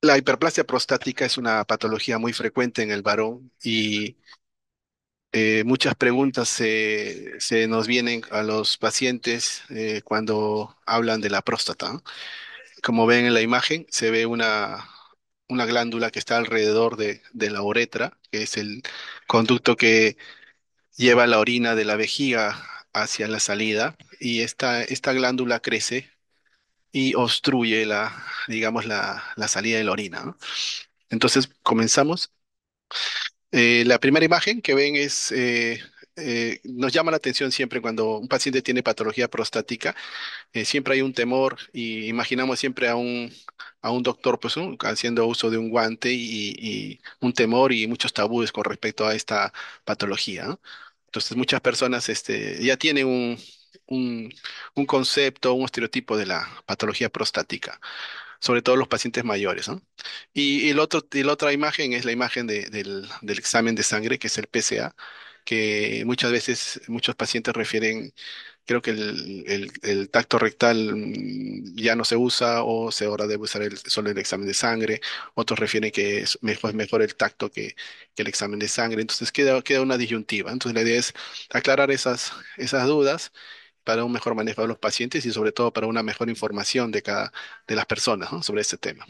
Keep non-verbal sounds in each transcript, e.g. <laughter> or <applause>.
La hiperplasia prostática es una patología muy frecuente en el varón y eh, muchas preguntas se, nos vienen a los pacientes eh, cuando hablan de la próstata. Como ven en la imagen, se ve una, una glándula que está alrededor de, la uretra, que es el conducto que lleva la orina de la vejiga hacia la salida, y esta glándula crece y obstruye la, digamos, la, la salida de la orina, Entonces, comenzamos. Eh, la primera imagen que ven es, eh, eh, nos llama la atención siempre cuando un paciente tiene patología prostática, siempre hay un temor y imaginamos siempre a un, a un doctor pues, haciendo uso de un guante y, y, un temor y muchos tabúes con respecto a esta patología. Entonces muchas personas este, ya tienen un, un, concepto, un estereotipo de la patología prostática sobre todo los pacientes mayores. Y, el otro, la otra imagen es la imagen del, examen de sangre, que es el PSA, que muchas veces muchos pacientes refieren, creo que el, tacto rectal mm, ya no se usa o se ahora debe usar el, solo el examen de sangre, otros refieren que es mejor, el tacto que, que, el examen de sangre, entonces queda, queda una disyuntiva. Entonces la idea es aclarar esas, esas dudas para un mejor manejo de los pacientes y sobre todo para una mejor información de cada de las personas sobre este tema.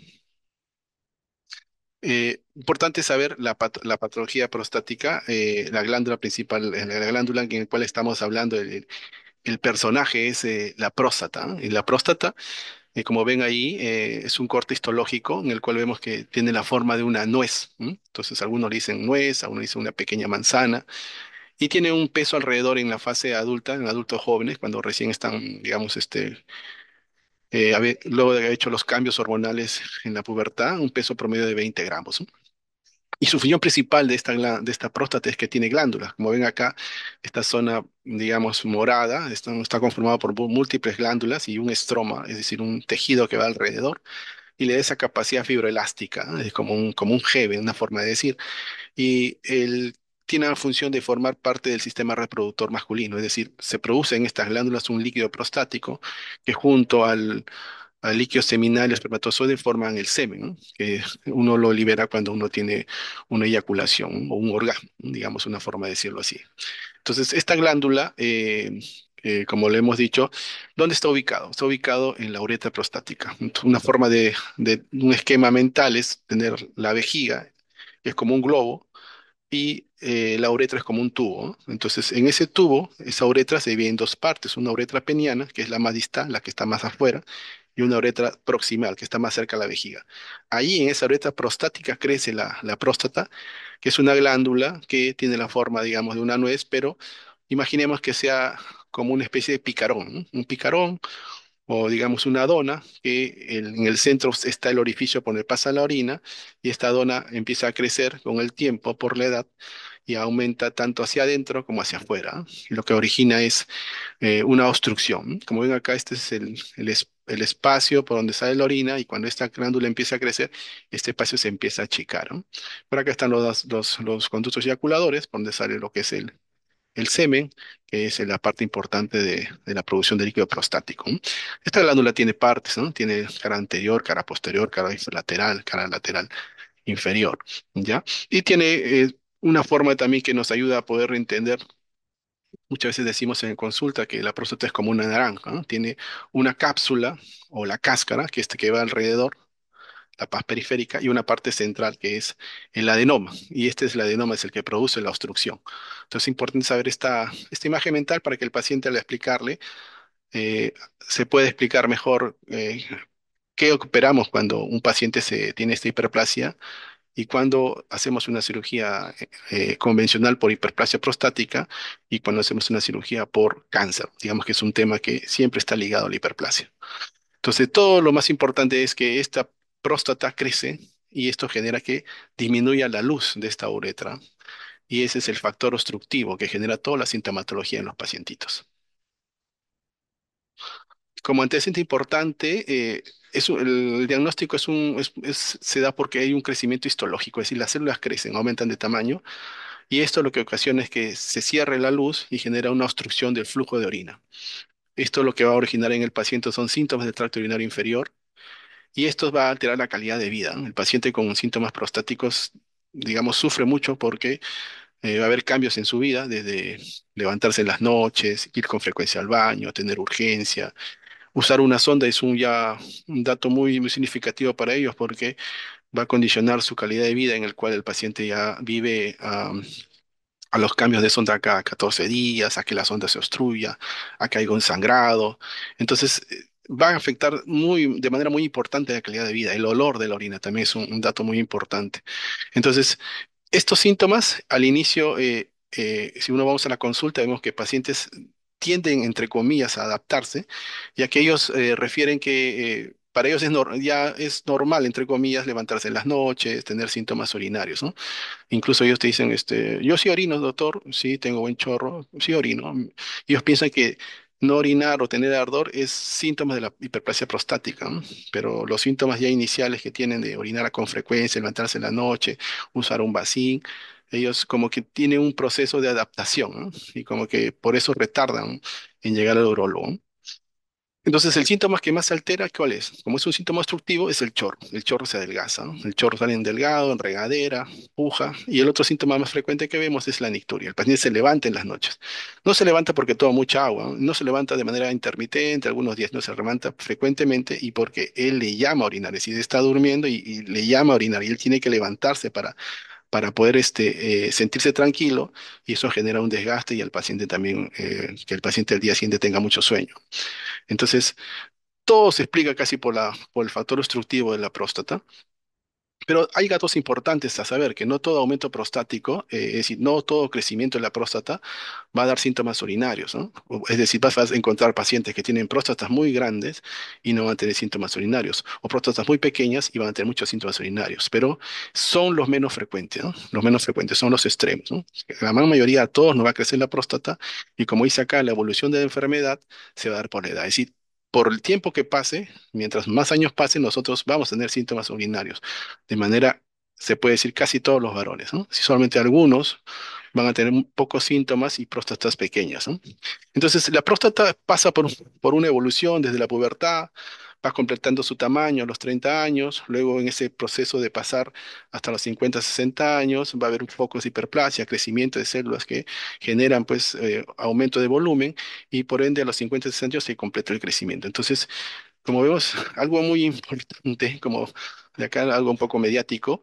Eh, importante saber la, patología prostática, eh, la glándula principal, eh, la glándula en la cual estamos hablando, el, personaje es la próstata. Y la próstata, como ven ahí, es un corte histológico en el cual vemos que tiene la forma de una nuez. Entonces, algunos le dicen nuez, algunos le dicen una pequeña manzana y tiene un peso alrededor en la fase adulta, en adultos jóvenes, cuando recién están, digamos, este, eh, luego de haber hecho los cambios hormonales en la pubertad, un peso promedio de 20 gramos. Y su función principal de esta, de esta próstata es que tiene glándulas. Como ven acá, esta zona, digamos, morada, está, está conformada por múltiples glándulas y un estroma, es decir, un tejido que va alrededor y le da esa capacidad fibroelástica, es como un, como un una forma de decir. Y el tiene la función de formar parte del sistema reproductor masculino, es decir, se produce en estas glándulas un líquido prostático que junto al, líquido seminal y espermatozoide forman el semen, que uno lo libera cuando uno tiene una eyaculación o un orgasmo, digamos una forma de decirlo así. Entonces, esta glándula, eh, eh, como le hemos dicho, ¿dónde está ubicado? Está ubicado en la uretra prostática. una forma de, de un esquema mental es tener la vejiga, que es como un globo, y eh, la uretra es como un tubo. Entonces, en ese tubo, esa uretra se divide en dos partes, una uretra peniana, que es la más distal, la que está más afuera, y una uretra proximal, que está más cerca a la vejiga. Ahí, en esa uretra prostática, crece la, próstata, que es una glándula que tiene la forma, digamos, de una nuez, pero imaginemos que sea como una especie de picarón, un picarón o digamos una dona, que en el centro está el orificio por donde pasa la orina, y esta dona empieza a crecer con el tiempo, por la edad, y aumenta tanto hacia adentro como hacia afuera, lo que origina es eh, una obstrucción. Como ven acá, este es el, espacio por donde sale la orina, y cuando esta glándula empieza a crecer, este espacio se empieza a achicar. ¿no? Por acá están los, los, los conductos eyaculadores, por donde sale lo que es el, el semen, que es la parte importante de, la producción de líquido prostático. Esta glándula tiene partes, ¿no? Tiene cara anterior, cara posterior, cara lateral, cara lateral inferior, ¿ya? Y tiene eh, una forma también que nos ayuda a poder entender Muchas veces decimos en consulta que la próstata es como una naranja, ¿no? tiene una cápsula o la cáscara que, este, que va alrededor la paz periférica, y una parte central que es el adenoma. Y este es el adenoma, es el que produce la obstrucción. Entonces es importante saber esta, esta imagen mental para que el paciente al explicarle eh, se pueda explicar mejor eh, qué operamos cuando un paciente se, tiene esta hiperplasia y cuando hacemos una cirugía eh, convencional por hiperplasia prostática y cuando hacemos una cirugía por cáncer. Digamos que es un tema que siempre está ligado a la hiperplasia. Entonces, todo lo más importante es que esta próstata crece y esto genera que disminuya la luz de esta uretra. Y ese es el factor obstructivo que genera toda la sintomatología en los pacientitos. Como antecedente importante, eh, el diagnóstico es un, se da porque hay un crecimiento histológico, es decir, las células crecen, aumentan de tamaño, y esto lo que ocasiona es que se cierre la luz y genera una obstrucción del flujo de orina. Esto lo que va a originar en el paciente son síntomas de tracto urinario inferior, y esto va a alterar la calidad de vida. El paciente con síntomas prostáticos, digamos, sufre mucho porque eh, va a haber cambios en su vida, desde levantarse en las noches, ir con frecuencia al baño, tener urgencia. Usar una sonda es un ya un dato muy, significativo para ellos porque va a condicionar su calidad de vida en el cual el paciente ya vive a los cambios de sonda cada 14 días, a que la sonda se obstruya, a que haya un sangrado. Entonces, eh, van a afectar muy, de manera muy importante la calidad de vida. El olor de la orina también es un, dato muy importante. Entonces, estos síntomas al inicio, eh, eh, si uno vamos a la consulta, vemos que pacientes tienden, entre comillas, a adaptarse, ya que ellos eh, refieren que para ellos ya es normal, entre comillas, levantarse en las noches, tener síntomas urinarios, ¿no? Incluso ellos te dicen, este, yo sí orino, doctor, sí, tengo buen chorro, sí orino. Ellos piensan que no orinar o tener ardor es síntomas de la hiperplasia prostática, pero los síntomas ya iniciales que tienen de orinar con frecuencia, levantarse en la noche, usar un vasín, ellos como que tienen un proceso de adaptación y como que por eso retardan en llegar al urólogo. Entonces, el síntoma que más altera, ¿cuál es? Como es un síntoma obstructivo, es el chorro. El chorro se adelgaza, El chorro sale en delgado, en regadera, puja. Y el otro síntoma más frecuente que vemos es la nicturia. El paciente se levanta en las noches. No se levanta porque toma mucha agua, no, se levanta de manera intermitente, algunos días no se levanta frecuentemente y porque él le llama a orinar. Es decir, está durmiendo y, y le llama a orinar y él tiene que levantarse para para poder este, eh, sentirse tranquilo y eso genera un desgaste y al paciente también, eh, que el paciente al día siguiente tenga mucho sueño. Entonces, todo se explica casi por, por el factor obstructivo de la próstata, pero hay datos importantes a saber, que no todo aumento prostático, eh, es decir, no todo crecimiento de la próstata va a dar síntomas urinarios, ¿no? Es decir, vas, a encontrar pacientes que tienen próstatas muy grandes y no van a tener síntomas urinarios, o próstatas muy pequeñas y van a tener muchos síntomas urinarios, pero son los menos frecuentes, ¿no? Los menos frecuentes son los extremos, ¿no? La gran mayoría de todos no va a crecer la próstata y como dice acá, la evolución de la enfermedad se va a dar por edad. Es decir, por el tiempo que pase, mientras más años pasen, nosotros vamos a tener síntomas urinarios. De manera, se puede decir casi todos los varones, ¿no? Si solamente algunos van a tener pocos síntomas y próstatas pequeñas, Entonces, la próstata pasa por, por una evolución desde la pubertad vas completando su tamaño a los 30 años, luego en ese proceso de pasar hasta los 50, 60 años, va a haber un foco de hiperplasia, crecimiento de células que generan pues eh, aumento de volumen y por ende a los 50, 60 años se completa el crecimiento. Entonces, como vemos, <laughs> algo muy importante, como de acá algo un poco mediático,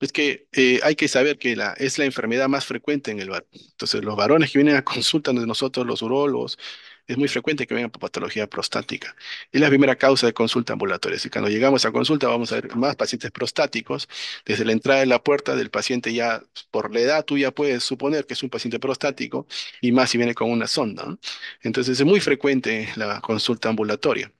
es que eh, hay que saber que la, es la enfermedad más frecuente en el varón. Entonces, los varones que vienen a consulta de nosotros, los urólogos, es muy frecuente que vengan por patología prostática. Es la primera causa de consulta ambulatoria. Así cuando llegamos a consulta vamos a ver más pacientes prostáticos. Desde la entrada de la puerta del paciente ya, por la edad, tú ya puedes suponer que es un paciente prostático y más si viene con una sonda. Entonces es muy frecuente la consulta ambulatoria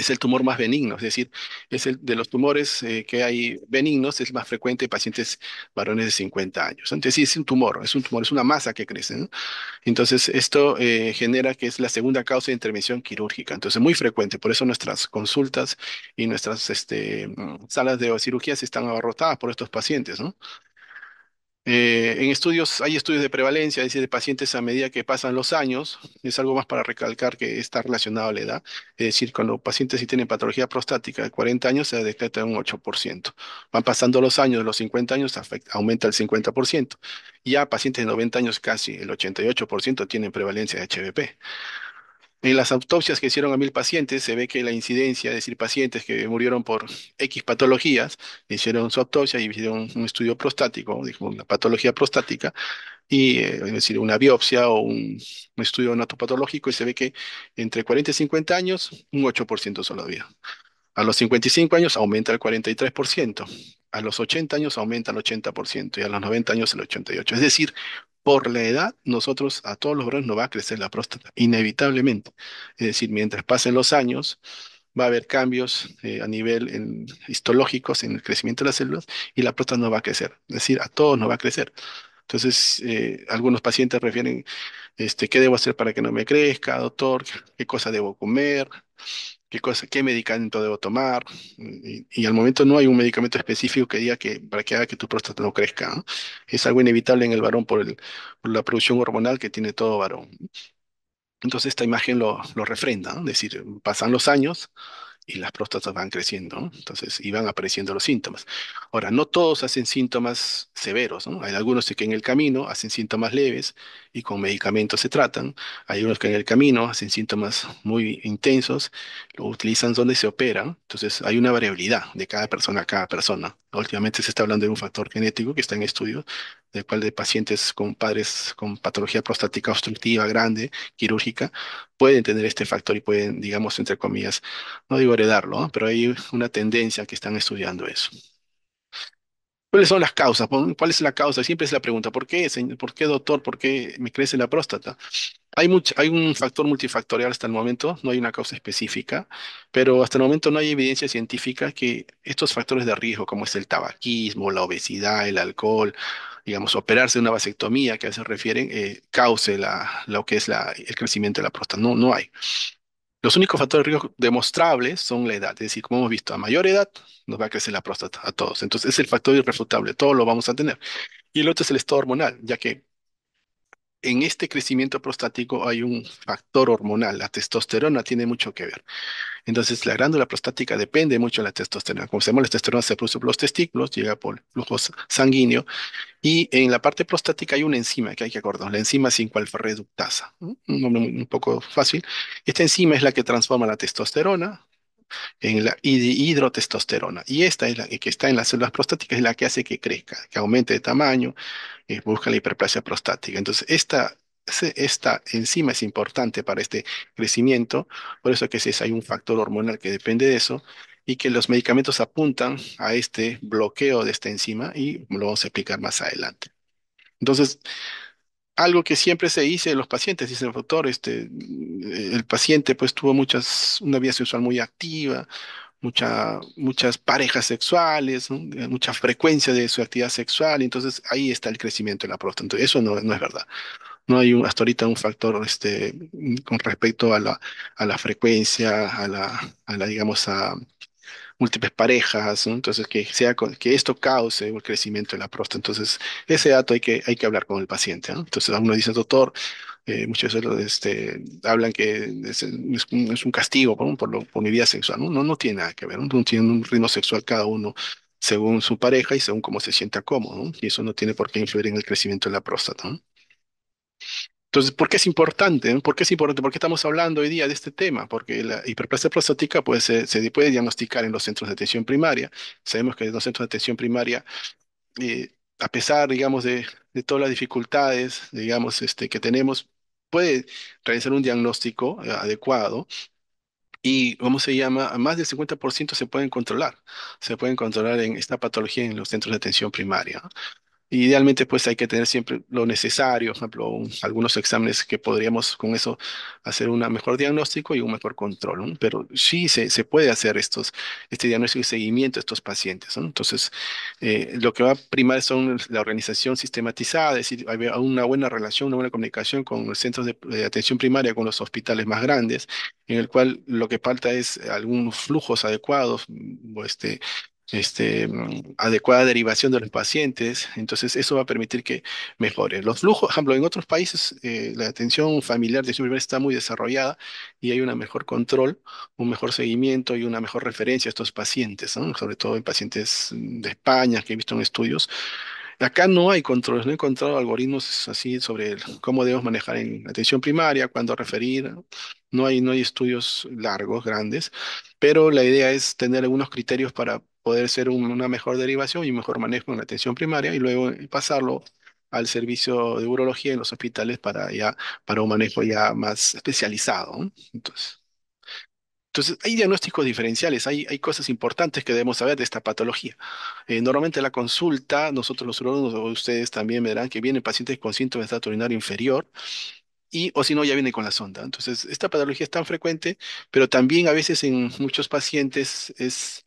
es el tumor más benigno, es decir, es el de los tumores eh, que hay benignos, es más frecuente en pacientes varones de 50 años. Entonces, sí, es un tumor, es un tumor, es una masa que crece. Entonces, esto eh, genera que es la segunda causa de intervención quirúrgica. Entonces, muy frecuente, por eso nuestras consultas y nuestras este, mm, salas de se están abarrotadas por estos pacientes, ¿no? Eh, en estudios, hay estudios de prevalencia, es decir, de pacientes a medida que pasan los años, es algo más para recalcar que está relacionado a la edad, es decir, cuando pacientes si tienen patología prostática de 40 años se detecta un 8%, van pasando los años, los 50 años aumenta el 50%, ya pacientes de 90 años casi el 88% tienen prevalencia de HBP. En las autopsias que hicieron a mil pacientes, se ve que la incidencia, es decir, pacientes que murieron por X patologías, hicieron su autopsia y hicieron un estudio prostático, una patología prostática, y, eh, es decir, una biopsia o un, estudio natopatológico, y se ve que entre 40 y 50 años, un 8% solo había. A los 55 años aumenta el 43%, a los 80 años aumenta el 80% y a los 90 años el 88%. Es decir, por la edad, nosotros a todos los hombres no va a crecer la próstata, inevitablemente. Es decir, mientras pasen los años, va a haber cambios eh, a nivel histológicos en el crecimiento de las células y la próstata no va a crecer. Es decir, a todos no va a crecer. Entonces, eh, algunos pacientes refieren, este, ¿qué debo hacer para que no me crezca, doctor? ¿Qué cosa debo comer? qué cosa, qué medicamento debo tomar. Y, al momento no hay un medicamento específico que diga que para que haga que tu próstata no crezca, Es algo inevitable en el varón por, el, por la producción hormonal que tiene todo varón. Entonces esta imagen lo, lo refrenda, es decir, pasan los años y las próstatas van creciendo, entonces y van apareciendo los síntomas. Ahora, no todos hacen síntomas severos, ¿no? hay algunos que en el camino hacen síntomas leves y con medicamentos se tratan. Hay unos que en el camino hacen síntomas muy intensos, lo utilizan donde se operan. Entonces hay una variabilidad de cada persona a cada persona. Últimamente se está hablando de un factor genético que está en estudio, del cual de pacientes con padres con patología prostática obstructiva grande, quirúrgica, pueden tener este factor y pueden, digamos, entre comillas, no digo heredarlo, pero hay una tendencia que están estudiando eso. ¿Cuáles son las causas? ¿Cuál es la causa? Siempre es la pregunta, ¿por qué, señor? ¿Por qué, doctor? ¿Por qué me crece la próstata? Hay, hay un factor multifactorial hasta el momento, no hay una causa específica, pero hasta el momento no hay evidencia científica que estos factores de riesgo, como es el tabaquismo, la obesidad, el alcohol, digamos, operarse una vasectomía, que a veces refieren, eh, cause lo que es el crecimiento de la próstata. No, no hay. Los únicos factores de riesgo demostrables son la edad, es decir, como hemos visto, a mayor edad nos va a crecer la próstata a todos. Entonces es el factor irrefutable, todo lo vamos a tener. Y el otro es el estado hormonal, ya que en este crecimiento prostático hay un factor hormonal, la testosterona tiene mucho que ver. Entonces, la glándula prostática depende mucho de la testosterona. Como sabemos, la testosterona se produce por los testículos, llega por flujo sanguíneo. Y en la parte prostática hay una enzima que hay que acordar, la enzima 5-alfa-reductasa. Un nombre un poco fácil. Esta enzima es la que transforma la testosterona en la hidrotestosterona. Y esta es la que está en las células prostáticas, es la que hace que crezca, que aumente de tamaño, eh, busca la hiperplasia prostática. Entonces, esta esta enzima es importante para este crecimiento, por eso que hay un factor hormonal que depende de eso y que los medicamentos apuntan a este bloqueo de esta enzima y lo vamos a explicar más adelante. Entonces, algo que siempre se dice de los pacientes, dice el doctor, este, el paciente pues tuvo muchas, una vida sexual muy activa, muchas parejas sexuales, mucha frecuencia de su actividad sexual, entonces ahí está el crecimiento de la próstata. eso no, no es verdad. No hay un, hasta ahorita un factor este, con respecto a la, a la frecuencia, a la, digamos, a múltiples parejas, ¿no? entonces que, sea, que esto cause el crecimiento de la próstata. Entonces, ese dato hay que, hay que hablar con el paciente. ¿no? Entonces, uno dice, doctor, eh, muchos este, hablan que es, un, castigo por, lo, por, mi vida sexual. ¿no? No, tiene nada que ver, ¿no? tiene un ritmo sexual cada uno según su pareja y según cómo se sienta cómodo, ¿no? y eso no tiene por qué influir en el crecimiento de la próstata. ¿no? Entonces, ¿por qué es importante? ¿Por qué es importante? ¿Por qué estamos hablando hoy día de este tema? Porque la hiperplasia prostática puede se, puede diagnosticar en los centros de atención primaria. Sabemos que en los centros de atención primaria, eh, a pesar, digamos, de, de, todas las dificultades, digamos, este, que tenemos, puede realizar un diagnóstico eh, adecuado y, ¿cómo se llama? Más del 50% se pueden controlar. Se pueden controlar en esta patología en los centros de atención primaria idealmente, pues hay que tener siempre lo necesario, por ejemplo, algunos exámenes que podríamos con eso hacer un mejor diagnóstico y un mejor control, Pero sí se, se puede hacer estos, este diagnóstico y seguimiento de estos pacientes, Entonces, eh, lo que va a primar son la organización sistematizada, es decir, una buena relación, una buena comunicación con los centros de, atención primaria, con los hospitales más grandes, en el cual lo que falta es algunos flujos adecuados, este este, mm, adecuada derivación de los pacientes. Entonces, eso va a permitir que mejore. Los flujos, por ejemplo, en otros países eh, la atención familiar de primaria está muy desarrollada y hay un mejor control, un mejor seguimiento y una mejor referencia a estos pacientes, sobre todo en pacientes de España que he visto en estudios. Acá no hay controles, no he encontrado algoritmos así sobre cómo debemos manejar en atención primaria, cuándo referir, no hay, no hay estudios largos, grandes, pero la idea es tener algunos criterios para poder ser una mejor derivación y mejor manejo en la atención primaria y luego pasarlo al servicio de urología en los hospitales para ya, para un manejo ya más especializado, Entonces, entonces hay diagnósticos diferenciales, hay, hay cosas importantes que debemos saber de esta patología. Eh, normalmente la consulta, nosotros los urólogos, ustedes también verán que vienen pacientes con síntomas de estado urinario inferior y o si no ya viene con la sonda. Entonces, esta patología es tan frecuente, pero también a veces en muchos pacientes es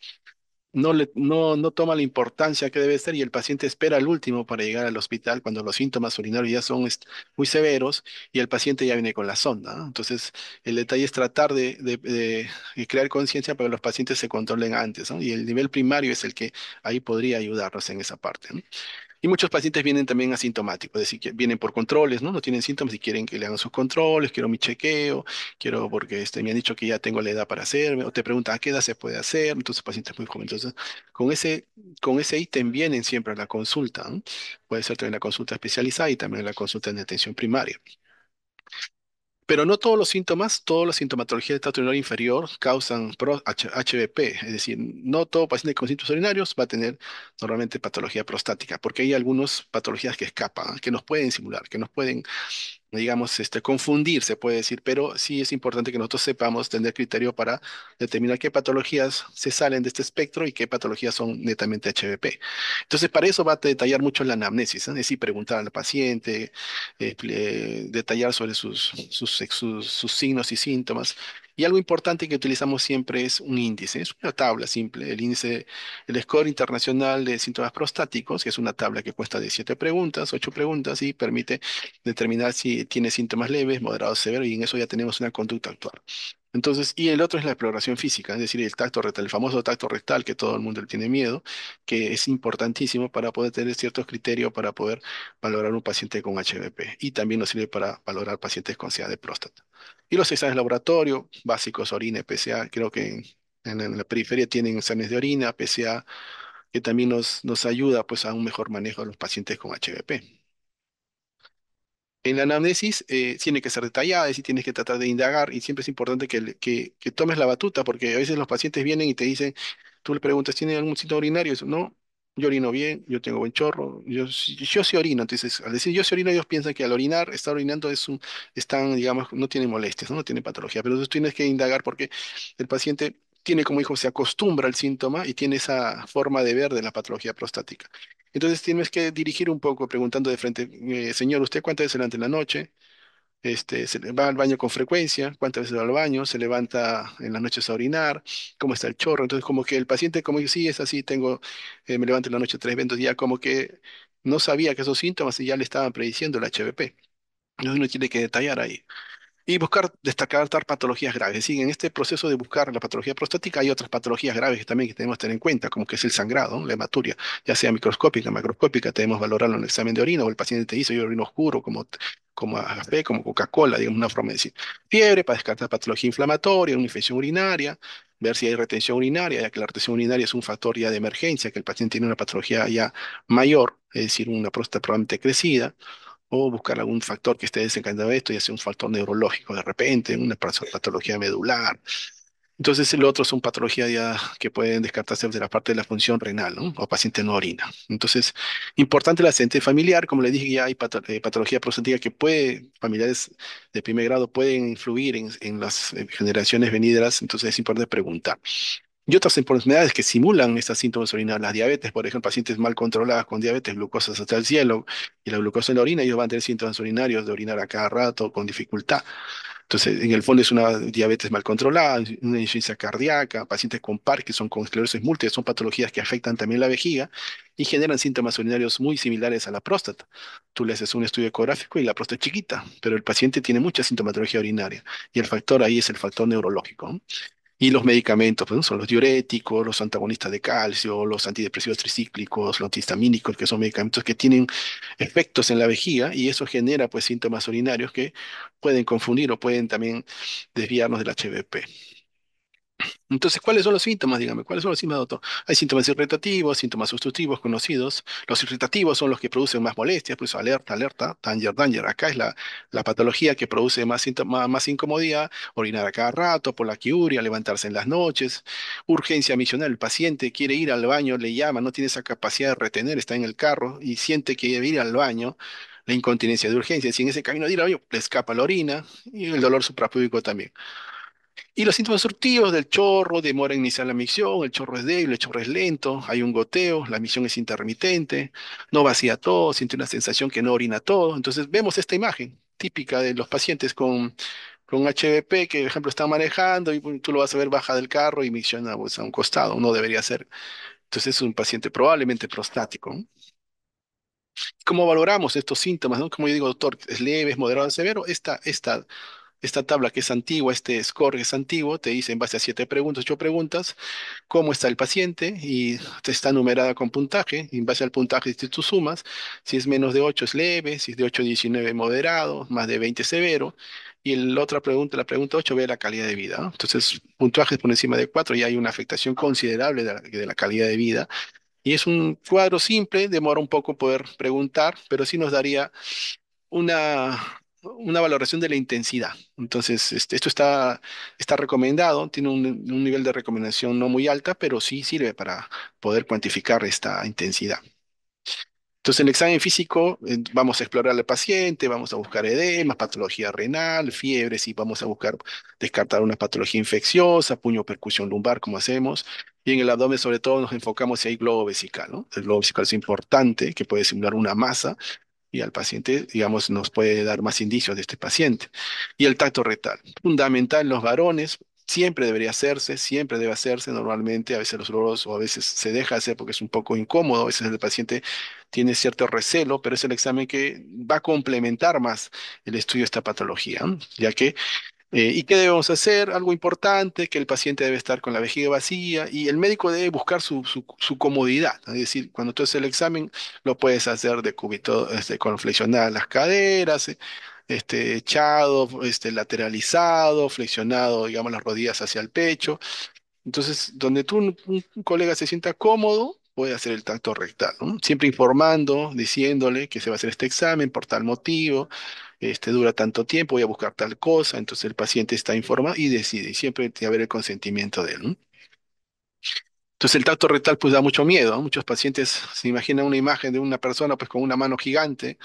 no, le, no, toma la importancia que debe ser y el paciente espera al último para llegar al hospital cuando los síntomas urinarios ya son este, muy severos y el paciente ya viene con la sonda. Entonces, el detalle es tratar de, crear conciencia para que los pacientes se controlen antes y el nivel primario es el que ahí podría ayudarnos en esa parte. Y muchos pacientes vienen también asintomáticos, es decir, vienen por controles, ¿no? No tienen síntomas y quieren que le hagan sus controles, quiero mi chequeo, quiero porque este, me han dicho que ya tengo la edad para hacerme, o te preguntan a qué edad se puede hacer, entonces pacientes muy jóvenes. Entonces, con ese, con ese ítem vienen siempre a la consulta, Puede ser también la consulta especializada y también la consulta en atención primaria. Pero no todos los síntomas, toda la sintomatología de trato urinario inferior causan HBP, es decir, no todo paciente con síntomas urinarios va a tener normalmente patología prostática, porque hay algunas patologías que escapan, que nos pueden simular, que nos pueden digamos, este, confundir, puede decir, pero sí es importante que nosotros sepamos tener criterio para determinar qué patologías se salen de este espectro y qué patologías son netamente HBP. Entonces, para eso va a detallar mucho la anamnesis, es decir, preguntar al paciente, eh, detallar sobre sus signos y síntomas, y algo importante que utilizamos siempre es un índice, es una tabla simple, el índice, el score internacional de síntomas prostáticos, que es una tabla que cuesta de siete preguntas, ocho preguntas y permite determinar si tiene síntomas leves, moderados, severos y en eso ya tenemos una conducta actual. Entonces, y el otro es la exploración física, es decir, el tacto rectal, el famoso tacto rectal que todo el mundo tiene miedo, que es importantísimo para poder tener ciertos criterios para poder valorar un paciente con HBP y también nos sirve para valorar pacientes con ansiedad de próstata. Y los exámenes laboratorio básicos, orina, PCA, creo que en, la periferia tienen exámenes de orina, PCA, que también nos, nos ayuda pues, a un mejor manejo de los pacientes con HBP. En la anamnesis eh, tiene que ser detallada, y tienes que tratar de indagar y siempre es importante que, que, que, tomes la batuta porque a veces los pacientes vienen y te dicen, tú le preguntas, ¿tienen algún sitio urinario? no, yo orino bien, yo tengo buen chorro, yo, yo sí orino. Entonces, al decir yo sí orino, ellos piensan que al orinar, estar orinando es un, están, digamos, no tiene molestias, no, tiene patología, pero tú tienes que indagar porque el paciente tiene, como dijo, se acostumbra al síntoma y tiene esa forma de ver de la patología prostática. Entonces tienes que dirigir un poco preguntando de frente, eh, señor, ¿usted cuántas veces durante la noche? este, se va al baño con frecuencia, cuántas veces va al baño, se levanta en las noches a orinar, cómo está el chorro. Entonces, como que el paciente, como yo sí, es así, tengo, eh, me levanto en la noche tres veces día, como que no sabía que esos síntomas y ya le estaban prediciendo el HBP. Entonces uno tiene que detallar ahí. Y buscar, destacar patologías graves. Sí, en este proceso de buscar la patología prostática hay otras patologías graves que también que tenemos que tener en cuenta, como que es el sangrado, la hematuria, ya sea microscópica, macroscópica, tenemos que valorarlo en el examen de orina, o el paciente te dice, yo orino oscuro, como como como Coca-Cola, digamos una forma de decir. Fiebre para descartar patología inflamatoria, una infección urinaria, ver si hay retención urinaria, ya que la retención urinaria es un factor ya de emergencia, que el paciente tiene una patología ya mayor, es decir, una próstata probablemente crecida, o buscar algún factor que esté de esto, ya sea un factor neurológico de repente, una patología medular, entonces, el otro son patologías ya que pueden descartarse de la parte de la función renal, O paciente no orina. Entonces, importante la gente familiar, como le dije, ya hay eh, patología prostática que puede, familiares de primer grado pueden influir en, en las eh, generaciones venideras, entonces es importante preguntar. Y otras enfermedades que simulan estos síntomas urinarios, las diabetes, por ejemplo, pacientes mal controladas con diabetes, glucosa hasta el cielo y la glucosa en la orina, ellos van a tener síntomas urinarios de orinar a cada rato con dificultad. Entonces, en el fondo es una diabetes mal controlada, una insuficiencia cardíaca, pacientes con Parkinson, con esclerosis múltiple, son patologías que afectan también la vejiga y generan síntomas urinarios muy similares a la próstata. Tú le haces un estudio ecográfico y la próstata es chiquita, pero el paciente tiene mucha sintomatología urinaria y el factor ahí es el factor neurológico. Y los medicamentos, pues, son los diuréticos, los antagonistas de calcio, los antidepresivos tricíclicos, los antihistamínicos, que son medicamentos que tienen efectos en la vejiga y eso genera pues síntomas urinarios que pueden confundir o pueden también desviarnos del la HVP. Entonces, ¿cuáles son los síntomas? Dígame, ¿cuáles son los síntomas, doctor? Hay síntomas irritativos, síntomas sustitutivos conocidos. Los irritativos son los que producen más molestias, por eso alerta, alerta, danger, danger. Acá es la, patología que produce más, más incomodidad, orinar a cada rato, por la quiuria, levantarse en las noches, urgencia misional. El paciente quiere ir al baño, le llama, no tiene esa capacidad de retener, está en el carro y siente que debe ir al baño la incontinencia de urgencia. Si en ese camino de ir al baño, le escapa la orina y el dolor suprapúbico también. Y los síntomas surtidos del chorro, demora en iniciar la micción, el chorro es débil, el chorro es lento, hay un goteo, la micción es intermitente, no vacía todo, siente una sensación que no orina todo. Entonces vemos esta imagen típica de los pacientes con, con HBP que, por ejemplo, están manejando y tú lo vas a ver baja del carro y micciona pues, a un costado, no debería ser. Entonces es un paciente probablemente prostático. ¿Cómo valoramos estos síntomas? No? Como yo digo, doctor, ¿es leve, es moderado, es severo? Esta, esta esta tabla que es antigua, este score que es antiguo, te dice en base a siete preguntas, ocho preguntas, cómo está el paciente y te está numerada con puntaje. en base al puntaje, si tú sumas, si es menos de ocho es leve, si es de 8 a 19 moderado, más de 20 severo. Y la otra pregunta, la pregunta 8, ve la calidad de vida. Entonces, es por encima de 4 y hay una afectación considerable de la calidad de vida. Y es un cuadro simple, demora un poco poder preguntar, pero sí nos daría una una valoración de la intensidad. Entonces, este, esto está, está recomendado, tiene un, nivel de recomendación no muy alta, pero sí sirve para poder cuantificar esta intensidad. Entonces, en el examen físico eh, vamos a explorar al paciente, vamos a buscar edema patología renal, fiebre, y vamos a buscar descartar una patología infecciosa, puño, percusión lumbar, como hacemos. Y en el abdomen, sobre todo, nos enfocamos si hay globo vesical. El globo vesical es importante, que puede simular una masa, y al paciente, digamos, nos puede dar más indicios de este paciente. Y el tacto rectal, fundamental en los varones, siempre debería hacerse, siempre debe hacerse normalmente, a veces los logros o a veces se deja hacer porque es un poco incómodo, a veces el paciente tiene cierto recelo, pero es el examen que va a complementar más el estudio de esta patología, ya que eh, ¿Y qué debemos hacer? Algo importante, que el paciente debe estar con la vejiga vacía y el médico debe buscar su, su, comodidad. Es decir, cuando tú haces el examen, lo puedes hacer de cúbito, este, con flexionadas las caderas, este, echado, este, lateralizado, flexionado, digamos, las rodillas hacia el pecho. Entonces, donde tú, un, colega se sienta cómodo, puede hacer el tacto rectal, siempre informando, diciéndole que se va a hacer este examen por tal motivo, este, dura tanto tiempo, voy a buscar tal cosa, entonces el paciente está informado y decide, y siempre tiene que haber el consentimiento de él. Entonces el tacto rectal pues da mucho miedo, muchos pacientes se imaginan una imagen de una persona pues con una mano gigante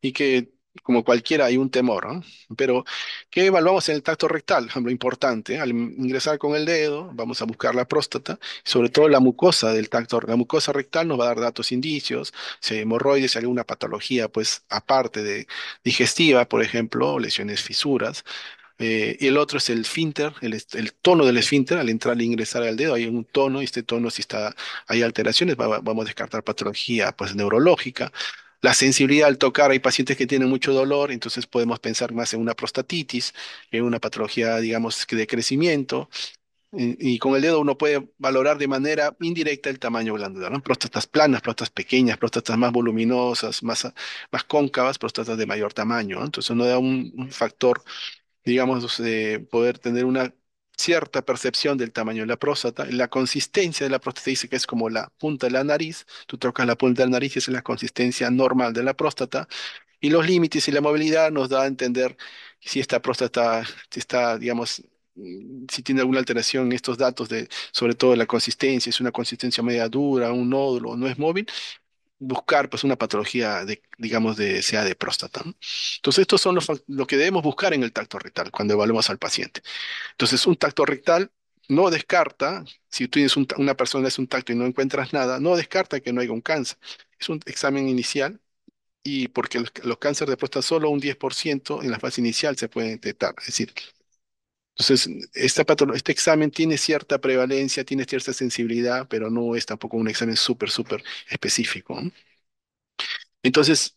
y que como cualquiera hay un temor, Pero, ¿qué evaluamos en el tacto rectal? Lo importante, al ingresar con el dedo, vamos a buscar la próstata, sobre todo la mucosa del tacto, la mucosa rectal nos va a dar datos, indicios, si hay hemorroides, si hay alguna patología, pues aparte de digestiva, por ejemplo, lesiones, fisuras, eh, y el otro es el esfínter, el, tono del esfínter al entrar e ingresar al dedo. Hay un tono, y este tono, si está, hay alteraciones, vamos a descartar patología pues, neurológica. La sensibilidad al tocar, hay pacientes que tienen mucho dolor, entonces podemos pensar más en una prostatitis, en una patología, digamos, de crecimiento. Y, con el dedo uno puede valorar de manera indirecta el tamaño glandular, ¿no? Próstatas planas, próstatas pequeñas, próstatas más voluminosas, más, más cóncavas, próstatas de mayor tamaño, Entonces uno da un factor, digamos, de eh, poder tener una cierta percepción del tamaño de la próstata. La consistencia de la próstata dice que es como la punta de la nariz. Tú tocas la punta de la nariz y es la consistencia normal de la próstata. Y los límites y la movilidad nos da a entender si esta próstata está, digamos, mm, si tiene alguna alteración en estos datos de, sobre todo la consistencia, es una consistencia media dura, un nódulo, no es móvil, buscar pues una patología de, digamos de sea de próstata. Entonces estos son los lo que debemos buscar en el tacto rectal cuando evaluamos al paciente. Entonces un tacto rectal no descarta, si tú tienes una persona es un tacto y no encuentras nada, no descarta que no haya un cáncer. Es un examen inicial y porque los, los cánceres de próstata solo un 10% en la fase inicial se pueden detectar, es decir, entonces, este examen tiene cierta prevalencia, tiene cierta sensibilidad, pero no es tampoco un examen súper, súper específico. Entonces,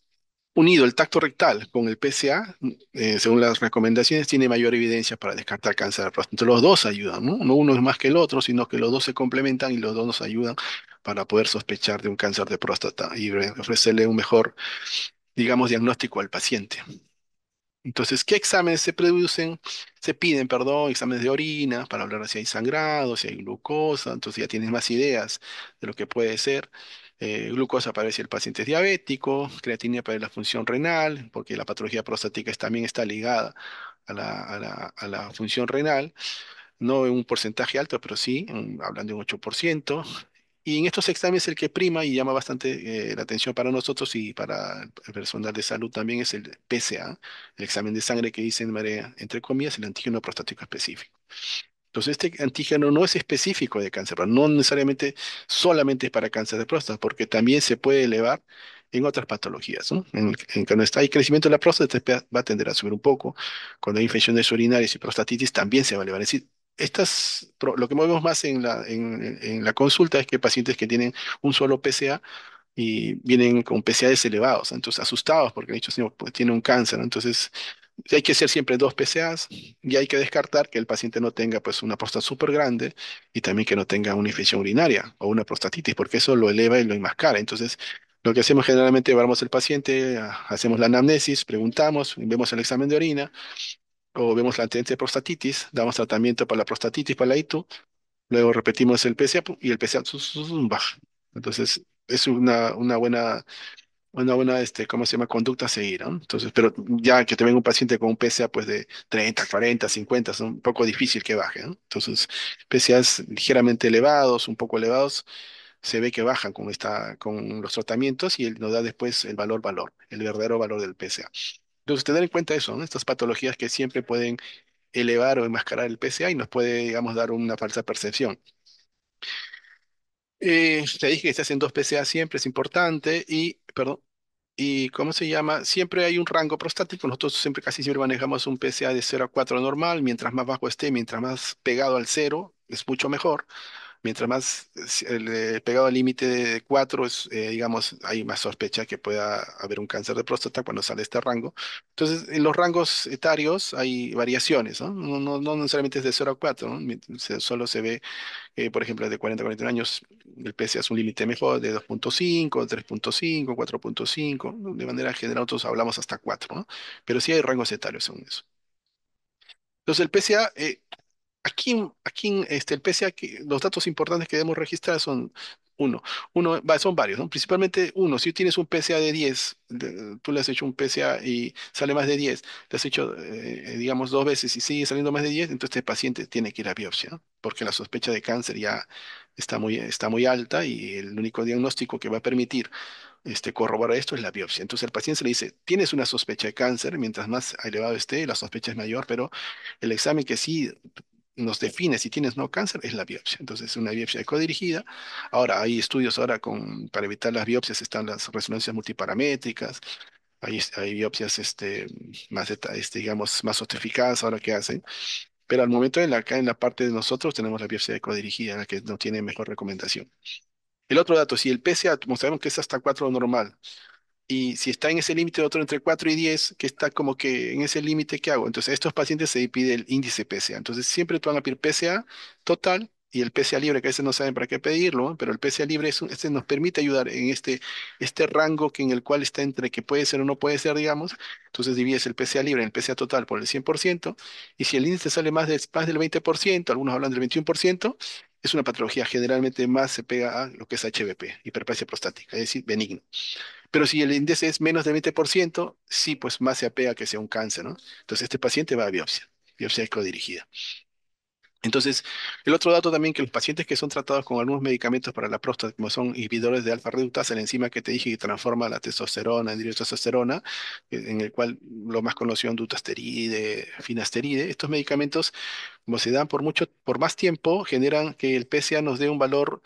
unido el tacto rectal con el PCA, eh, según las recomendaciones, tiene mayor evidencia para descartar cáncer de próstata. Entonces, los dos ayudan, ¿no? No uno es más que el otro, sino que los dos se complementan y los dos nos ayudan para poder sospechar de un cáncer de próstata y ofrecerle un mejor, digamos, diagnóstico al paciente. Entonces, ¿qué exámenes se producen? Se piden, perdón, exámenes de orina para hablar si hay sangrado, si hay glucosa, entonces ya tienes más ideas de lo que puede ser. Eh, glucosa para ver si el paciente es diabético, creatinina para la función renal, porque la patología prostática también está ligada a la, función renal no en un porcentaje alto, pero sí, hablando de un 8%, y en estos exámenes el que prima y llama bastante eh, la atención para nosotros y para el personal de salud también es el PSA, el examen de sangre que dicen, marea, entre comillas, el antígeno prostático específico. Entonces, este antígeno no es específico de cáncer, pero no necesariamente solamente es para cáncer de próstata, porque también se puede elevar en otras patologías. En, cuando está, hay crecimiento de la próstata, va a tender a subir un poco. Cuando hay infecciones urinarias y prostatitis, también se va a elevar. decir, estas, lo que vemos más en la, en, la consulta es que pacientes que tienen un solo PCA y vienen con PCAs elevados, entonces asustados porque han dicho, pues, tiene un cáncer, entonces hay que hacer siempre dos PCAs y hay que descartar que el paciente no tenga pues una próstata súper grande y también que no tenga una infección urinaria o una prostatitis, porque eso lo eleva y lo enmascara. Entonces, lo que hacemos generalmente, llevamos al paciente, hacemos la anamnesis, preguntamos, vemos el examen de orina o vemos la antecedente de prostatitis, damos tratamiento para la prostatitis, para la ITU, luego repetimos el PSA y el PSA baja. Entonces, es una, una buena, una buena, este, ¿cómo se llama? Conducta a seguir, ¿no? Entonces, pero ya que te venga un paciente con un PSA, pues de 30, 40, 50, es un poco difícil que baje, Entonces, PSAs ligeramente elevados, un poco elevados, se ve que bajan con, esta, con los tratamientos y él nos da después el valor, valor, el verdadero valor del PSA. Entonces, tener en cuenta eso, ¿no? Estas patologías que siempre pueden elevar o enmascarar el PCA y nos puede, digamos, dar una falsa percepción. Eh, te dije que se hacen dos PCA siempre, es importante, y, perdón, y ¿cómo se llama? Siempre hay un rango prostático, nosotros siempre, casi siempre manejamos un PCA de 0 a 4 normal, mientras más bajo esté, mientras más pegado al 0, es mucho mejor. Mientras más eh, el, eh, pegado al límite de 4, es, eh, digamos, hay más sospecha que pueda haber un cáncer de próstata cuando sale este rango. Entonces, en los rangos etarios hay variaciones, ¿no? No, necesariamente es de 0 a 4, ¿no? solo se ve, por ejemplo, de 40 a 41 años, el PSA es un límite mejor de 2.5, 3.5, 4.5, de manera general nosotros hablamos hasta 4, ¿no? Pero sí hay rangos etarios según eso. Entonces, el PSA Aquí, aquí este, el PCA, los datos importantes que debemos registrar son uno, uno, son varios, ¿no? Principalmente uno, si tienes un PCA de 10, tú le has hecho un PCA y sale más de 10, le has hecho, eh, eh, digamos, dos veces y sigue saliendo más de 10, entonces este paciente tiene que ir a biopsia, Porque la sospecha de cáncer ya está muy, está muy alta y el único diagnóstico que va a permitir este, corroborar esto es la biopsia. Entonces el paciente se le dice, tienes una sospecha de cáncer, mientras más elevado esté, la sospecha es mayor, pero el examen que sí nos define si tienes no cáncer es la biopsia. Entonces, es una biopsia ecodirigida. Ahora, hay estudios ahora con, para evitar las biopsias, están las resonancias multiparamétricas, hay, hay biopsias este, más, este, digamos, más sofisticadas ahora que hacen. Pero al momento, en la, acá en la parte de nosotros, tenemos la biopsia ecodirigida, la que no tiene mejor recomendación. El otro dato, si el PSA, mostramos que es hasta 4 normal, y si está en ese límite, de otro entre 4 y 10, que está como que en ese límite, ¿qué hago? Entonces, a estos pacientes se pide el índice PSA. Entonces, siempre te van a pedir PSA total y el PSA libre, que a veces no saben para qué pedirlo, pero el PSA libre este nos permite ayudar en este, este rango que en el cual está entre que puede ser o no puede ser, digamos. Entonces divides el PSA libre en el PSA total por el 100%, y si el índice sale más, de, más del 20%, algunos hablan del 21%, es una patología generalmente más se pega a lo que es HBP, hiperplasia prostática, es decir, benigno. Pero si el índice es menos de 20%, sí, pues más se apega que sea un cáncer, ¿no? Entonces este paciente va a biopsia, biopsia ecodirigida. Entonces, el otro dato también que los pacientes que son tratados con algunos medicamentos para la próstata, como son inhibidores de alfa-reductasa, la enzima que te dije que transforma la testosterona en dihidrotestosterona, eh, en el cual lo más conocido es dutasteride, finasteride, estos medicamentos, como se dan por mucho, por más tiempo, generan que el PSA nos dé un valor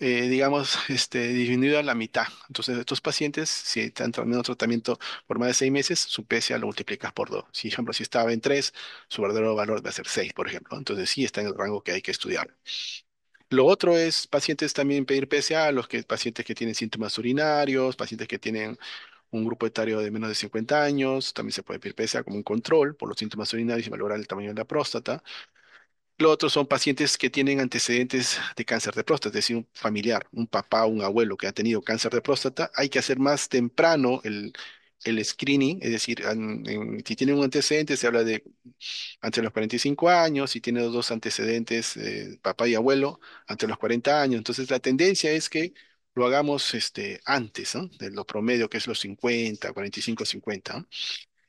eh, digamos, <laughs> este, disminuido a la mitad. Entonces, estos pacientes, si están un tratamiento por más de seis meses, su PSA lo multiplicas por dos. Si, por ejemplo, si estaba en tres, su verdadero valor va a ser seis, por ejemplo. Entonces, sí está en el rango que hay que estudiar. Lo otro es pacientes también pedir PSA, los que, pacientes que tienen síntomas urinarios, pacientes que tienen un grupo etario de menos de 50 años, también se puede pedir PSA como un control por los síntomas urinarios y valorar el tamaño de la próstata, lo otro son pacientes que tienen antecedentes de cáncer de próstata, es decir, un familiar, un papá, o un abuelo que ha tenido cáncer de próstata. Hay que hacer más temprano el, screening, es decir, si tiene un antecedente, se habla de antes de los 45 años, si tiene dos antecedentes, eh, papá y abuelo, antes de los 40 años. Entonces, la tendencia es que lo hagamos este, antes ¿no? de lo promedio, que es los 50, 45, 50. ¿no?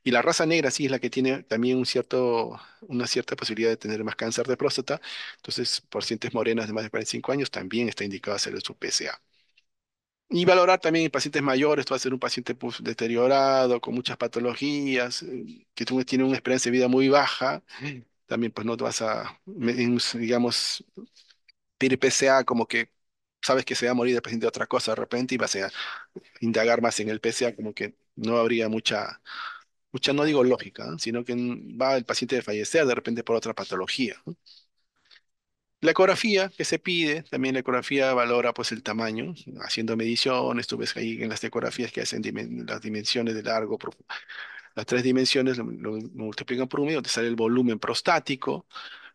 Y la raza negra sí es la que tiene también un cierto, una cierta posibilidad de tener más cáncer de próstata. Entonces, pacientes morenas de más de 45 años también está indicado hacer su PSA. Y valorar también en pacientes mayores, tú va a ser un paciente pues, deteriorado, con muchas patologías, que tú tienes una experiencia de vida muy baja, también pues no te vas a, digamos, pedir PSA como que sabes que se va a morir el paciente de otra cosa de repente y vas a indagar más en el PSA como que no habría mucha, no digo lógica, sino que va el paciente a fallecer de repente por otra patología. La ecografía que se pide, también la ecografía valora pues el tamaño, haciendo mediciones, tú ves ahí en las ecografías que hacen las dimensiones de largo, las tres dimensiones lo, multiplican por un medio, te sale el volumen prostático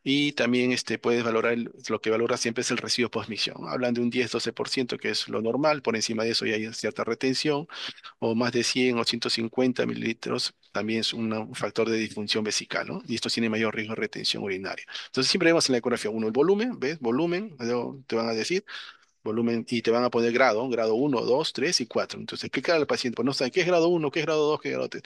y también este, puedes valorar, lo que valora siempre es el residuo posmisión hablan de un 10-12% que es lo normal, por encima de eso ya hay cierta retención, o más de 100 o 150 mililitros también es un factor de disfunción vesical, ¿no? Y esto tiene mayor riesgo de retención urinaria. Entonces siempre vemos en la ecografía 1 el volumen, ¿ves? Volumen, te van a decir, volumen, y te van a poner grado, grado 1, 2, 3 y 4. Entonces explicar al paciente, pues no sabe qué es grado 1, qué es grado 2, qué es grado 3.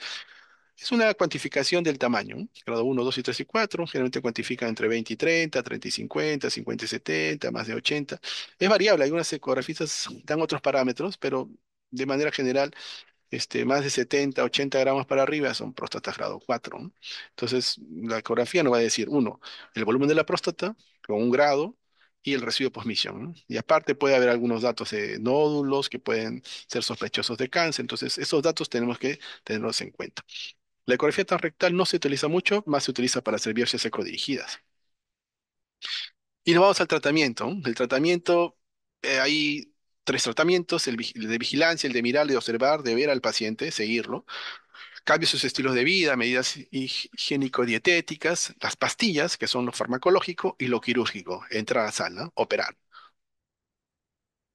Es una cuantificación del tamaño, ¿eh? grado 1, 2 y 3 y 4, generalmente cuantifican entre 20 y 30, 30 y 50, 50 y 70, más de 80. Es variable, algunas ecografías dan otros parámetros, pero de manera general este, más de 70, 80 gramos para arriba son próstatas grado 4. Entonces, la ecografía nos va a decir, uno, el volumen de la próstata con un grado y el residuo posmisión. Y aparte puede haber algunos datos de nódulos que pueden ser sospechosos de cáncer. Entonces, esos datos tenemos que tenerlos en cuenta. La ecografía transrectal no se utiliza mucho, más se utiliza para hacer biopsias ecodirigidas. Y nos vamos al tratamiento. El tratamiento, hay... Eh, ahí tres tratamientos, el, de vigilancia, el de mirar, de observar, de ver al paciente, seguirlo, en sus estilos de vida, medidas higiénico-dietéticas, las pastillas, que son lo farmacológico, y lo quirúrgico, entrar a la sala, operar.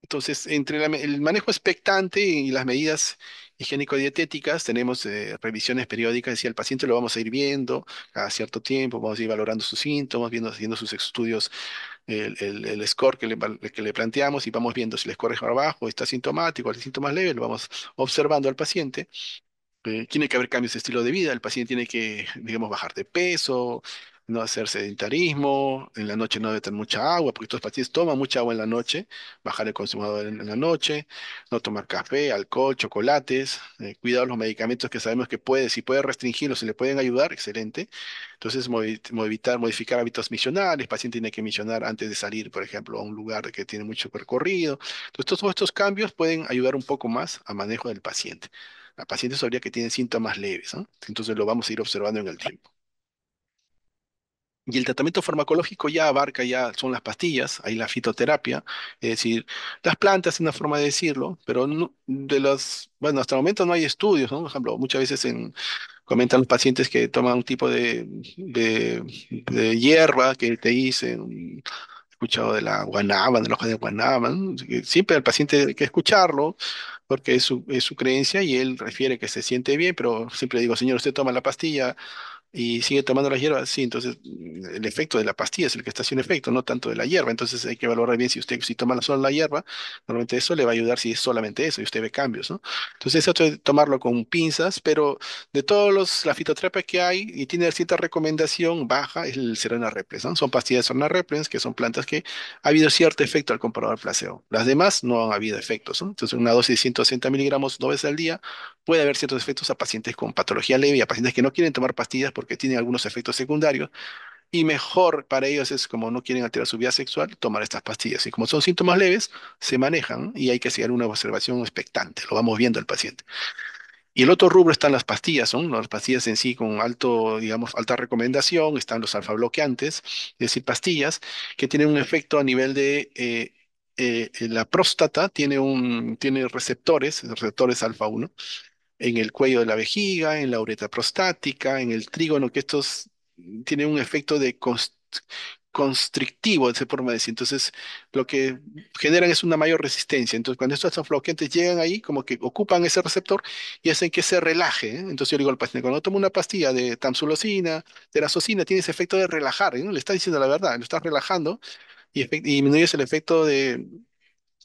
Entonces, entre el manejo expectante y las medidas higiénico-dietéticas, tenemos eh, revisiones periódicas, decía, al paciente lo vamos a ir viendo cada cierto tiempo, vamos a ir valorando sus síntomas, viendo, haciendo sus estudios el, el, score que le, que le, planteamos y vamos viendo si el score es abajo, está sintomático, el síntomas leves, lo vamos observando al paciente. Eh, tiene que haber cambios de estilo de vida, el paciente tiene que, digamos, bajar de peso, no hacer sedentarismo, en la noche no beber mucha agua, porque estos pacientes toman mucha agua en la noche, bajar el consumo en, la noche, no tomar café, alcohol, chocolates, eh, cuidar cuidado los medicamentos que sabemos que puede, si puede restringirlos, si le pueden ayudar, excelente. Entonces, evitar, modificar hábitos misionales, el paciente tiene que misionar antes de salir, por ejemplo, a un lugar que tiene mucho recorrido. Entonces, todos estos cambios pueden ayudar un poco más al manejo del paciente. La paciente sabría que tiene síntomas leves, entonces lo vamos a ir observando en el tiempo. Y el tratamiento farmacológico ya abarca, ya son las pastillas, hay la fitoterapia, es decir, las plantas, es una forma de decirlo, pero de las, bueno, hasta el momento no hay estudios, ¿no? Por ejemplo, muchas veces en, comentan los pacientes que toman un tipo de, de, hierba que te dicen, he escuchado de la guanábana, de la hoja de guanábana, siempre el paciente hay que escucharlo, porque es su, es su creencia y él refiere que se siente bien, pero siempre digo, señor, usted toma la pastilla y sigue tomando la hierba, sí, entonces mm, el efecto de la pastilla es el que está haciendo efecto, no tanto de la hierba. Entonces hay que valorar bien si usted, si toma solo la hierba, normalmente eso le va a ayudar si es solamente eso y usted ve cambios, ¿no? Entonces eso de tomarlo con pinzas, pero de todos los, la fitoterapia que hay y tiene cierta recomendación baja es el Serena Replens, Son pastillas de Serena Replens, que son plantas que ha habido cierto efecto al comparar al placebo. Las demás no han habido efectos, ¿no? Entonces una dosis de 160 miligramos dos veces al día puede haber ciertos efectos a pacientes con patología leve y a pacientes que no quieren tomar pastillas porque que tienen algunos efectos secundarios. Y mejor para ellos es, como no quieren alterar su vida sexual, tomar estas pastillas. Y como son síntomas leves, se manejan y hay que hacer una observación expectante. Lo vamos viendo el paciente. Y el otro rubro están las pastillas, son las pastillas en sí con alto, digamos, alta recomendación, están los alfa bloqueantes es decir, pastillas que tienen un efecto a nivel de eh, eh, la próstata, tiene, un, tiene receptores, receptores alfa 1, en el cuello de la vejiga, en la uretra prostática, en el trígono, que estos tienen un efecto de constrictivo, de esa forma de decir. Entonces, lo que generan es una mayor resistencia. Entonces, cuando estos bloqueantes llegan ahí, como que ocupan ese receptor y hacen que se relaje. ¿eh? Entonces, yo digo al paciente, cuando tomo una pastilla de tamsulosina, de rasocina tiene ese efecto de relajar, ¿no? ¿eh? Le está diciendo la verdad, lo está relajando y, y disminuye el efecto de,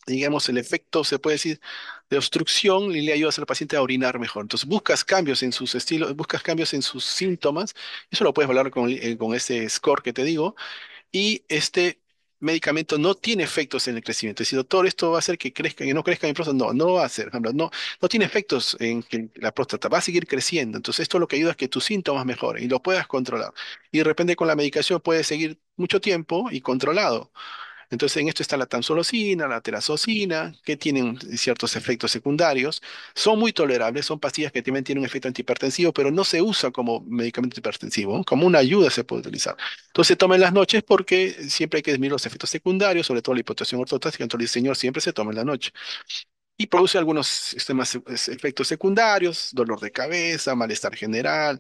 digamos, el efecto, se puede decir, de obstrucción y le ayudas al paciente a orinar mejor. Entonces, buscas cambios en sus estilos, buscas cambios en sus síntomas. Eso lo puedes hablar eh, con, ese con score que te digo. Y este medicamento no tiene efectos en el crecimiento. Si doctor, esto va a hacer que crezca, que no crezca mi próstata, no, no va a hacer. No, no tiene efectos en que la próstata va a seguir creciendo. Entonces, esto lo que ayuda es que tus síntomas mejoren y lo puedas controlar. Y de repente con la medicación puedes seguir mucho tiempo y controlado. Entonces, en esto está la tansolocina, la terazosina, que tienen ciertos efectos secundarios. Son muy tolerables, son pastillas que también tienen un efecto antihipertensivo, pero no se usa como medicamento hipertensivo, como una ayuda se puede utilizar. Entonces, se en las noches porque siempre hay que disminuir los efectos secundarios, sobre todo la hipotensión ortostática. Entonces, el señor siempre se toma en la noche y produce algunos efectos secundarios, dolor de cabeza, malestar general,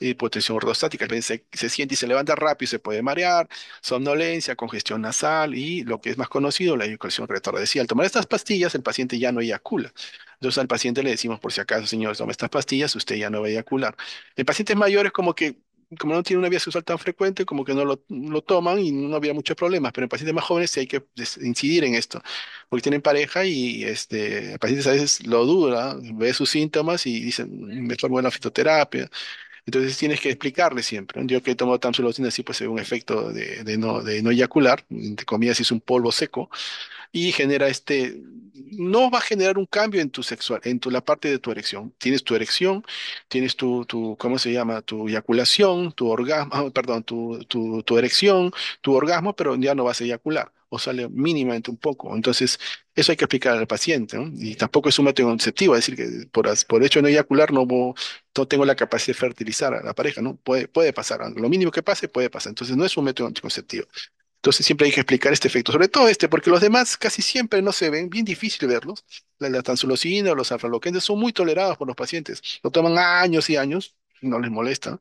hipotensión eh, ortostática, se, se siente y se levanta rápido y se puede marear, somnolencia, congestión nasal y lo que es más conocido, la eyaculación retardecida. Al tomar estas pastillas, el paciente ya no eyacula. Entonces al paciente le decimos, por si acaso, señor, tome estas pastillas, usted ya no va a eyacular. En pacientes mayores como que como no tiene una vía sexual tan frecuente, como que no lo, lo toman y no había muchos problemas. Pero en pacientes más jóvenes sí hay que incidir en esto, porque tienen pareja y este, pacientes a veces lo duda, ve sus síntomas y dicen, me tomo la fitoterapia. Entonces tienes que explicarle siempre. Yo que he tomado tamsulosina así, pues es un efecto de, de no, de no eyacular. Entre comillas, es un polvo seco y genera este, no va a generar un cambio en tu sexual, en tu, la parte de tu erección. Tienes tu erección, tienes tu, tu ¿cómo se llama? Tu eyaculación, tu orgasmo, <laughs> perdón, tu, erección, tu orgasmo, pero ya no vas a eyacular o sale mínimamente un poco. Entonces, eso hay que explicar al paciente, ¿no? Y tampoco es un método anticonceptivo, es decir, que por, por hecho de no eyacular no, no tengo la capacidad de fertilizar a la pareja, ¿no? Puede, puede pasar, lo mínimo que pase puede pasar. Entonces, no es un método anticonceptivo. Entonces siempre hay que explicar este efecto, sobre todo este, porque los demás casi siempre no se ven, bien difícil verlos. La, la o los alfaloquendes son muy tolerados por los pacientes, lo toman años y años, no les molesta.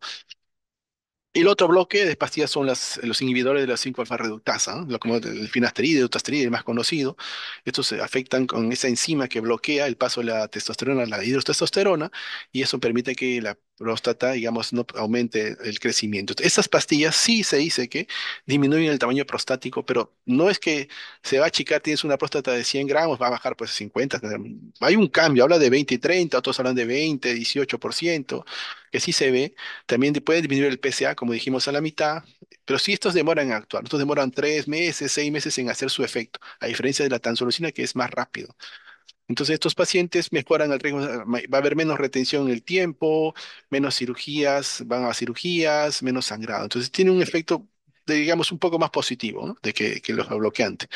Y el otro bloque de pastillas son los inhibidores de la 5-alfa reductasa, como el finasteride, el el más conocido. Estos afectan con esa enzima que bloquea el paso de la testosterona a la hidrotestosterona y eso permite que la próstata, digamos, no aumente el crecimiento. Estas pastillas sí se dice que disminuyen el tamaño prostático, pero no es que se va a achicar, tienes una próstata de 100 gramos, va a bajar pues a 50. Hay un cambio, habla de 20 y 30, otros hablan de 20, 18%, que sí se ve. También puede disminuir el PSA, como dijimos, a la mitad, pero sí estos demoran en actuar, estos demoran tres meses, seis meses en hacer su efecto, a diferencia de la tansulosina que es más rápido. Entonces, estos pacientes mejoran el riesgo, va a haber menos retención en el tiempo, menos cirugías, van a cirugías, menos sangrado. Entonces, tiene un efecto, digamos, un poco más positivo de que, los bloqueantes.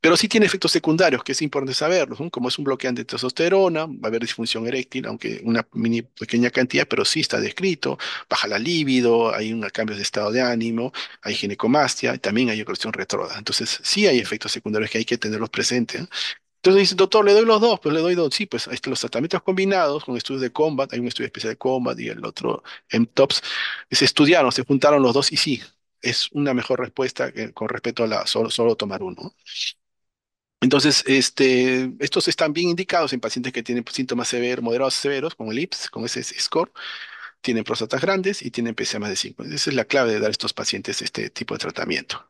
Pero sí tiene efectos secundarios, que es importante saberlos, como es un bloqueante de testosterona, va a haber disfunción eréctil, aunque una mini, pequeña cantidad, pero sí está descrito, baja la libido, hay un cambio de estado de ánimo, hay ginecomastia, y también hay eclosión retrógrada. Entonces, sí hay efectos secundarios que hay que tenerlos presentes. Entonces dice, doctor, le doy los dos, pues le doy dos. Sí, pues los tratamientos combinados con estudios de combat, hay un estudio especial de combat y el otro TOPS, se estudiaron, se juntaron los dos y sí, es una mejor respuesta eh, con respecto a solo, tomar uno. Entonces, este, estos están bien indicados en pacientes que tienen síntomas severos, moderados severos, con el IPS, con ese score, tienen próstatas grandes y tienen PSA más de 5. Esa es la clave de dar a estos pacientes este tipo de tratamiento.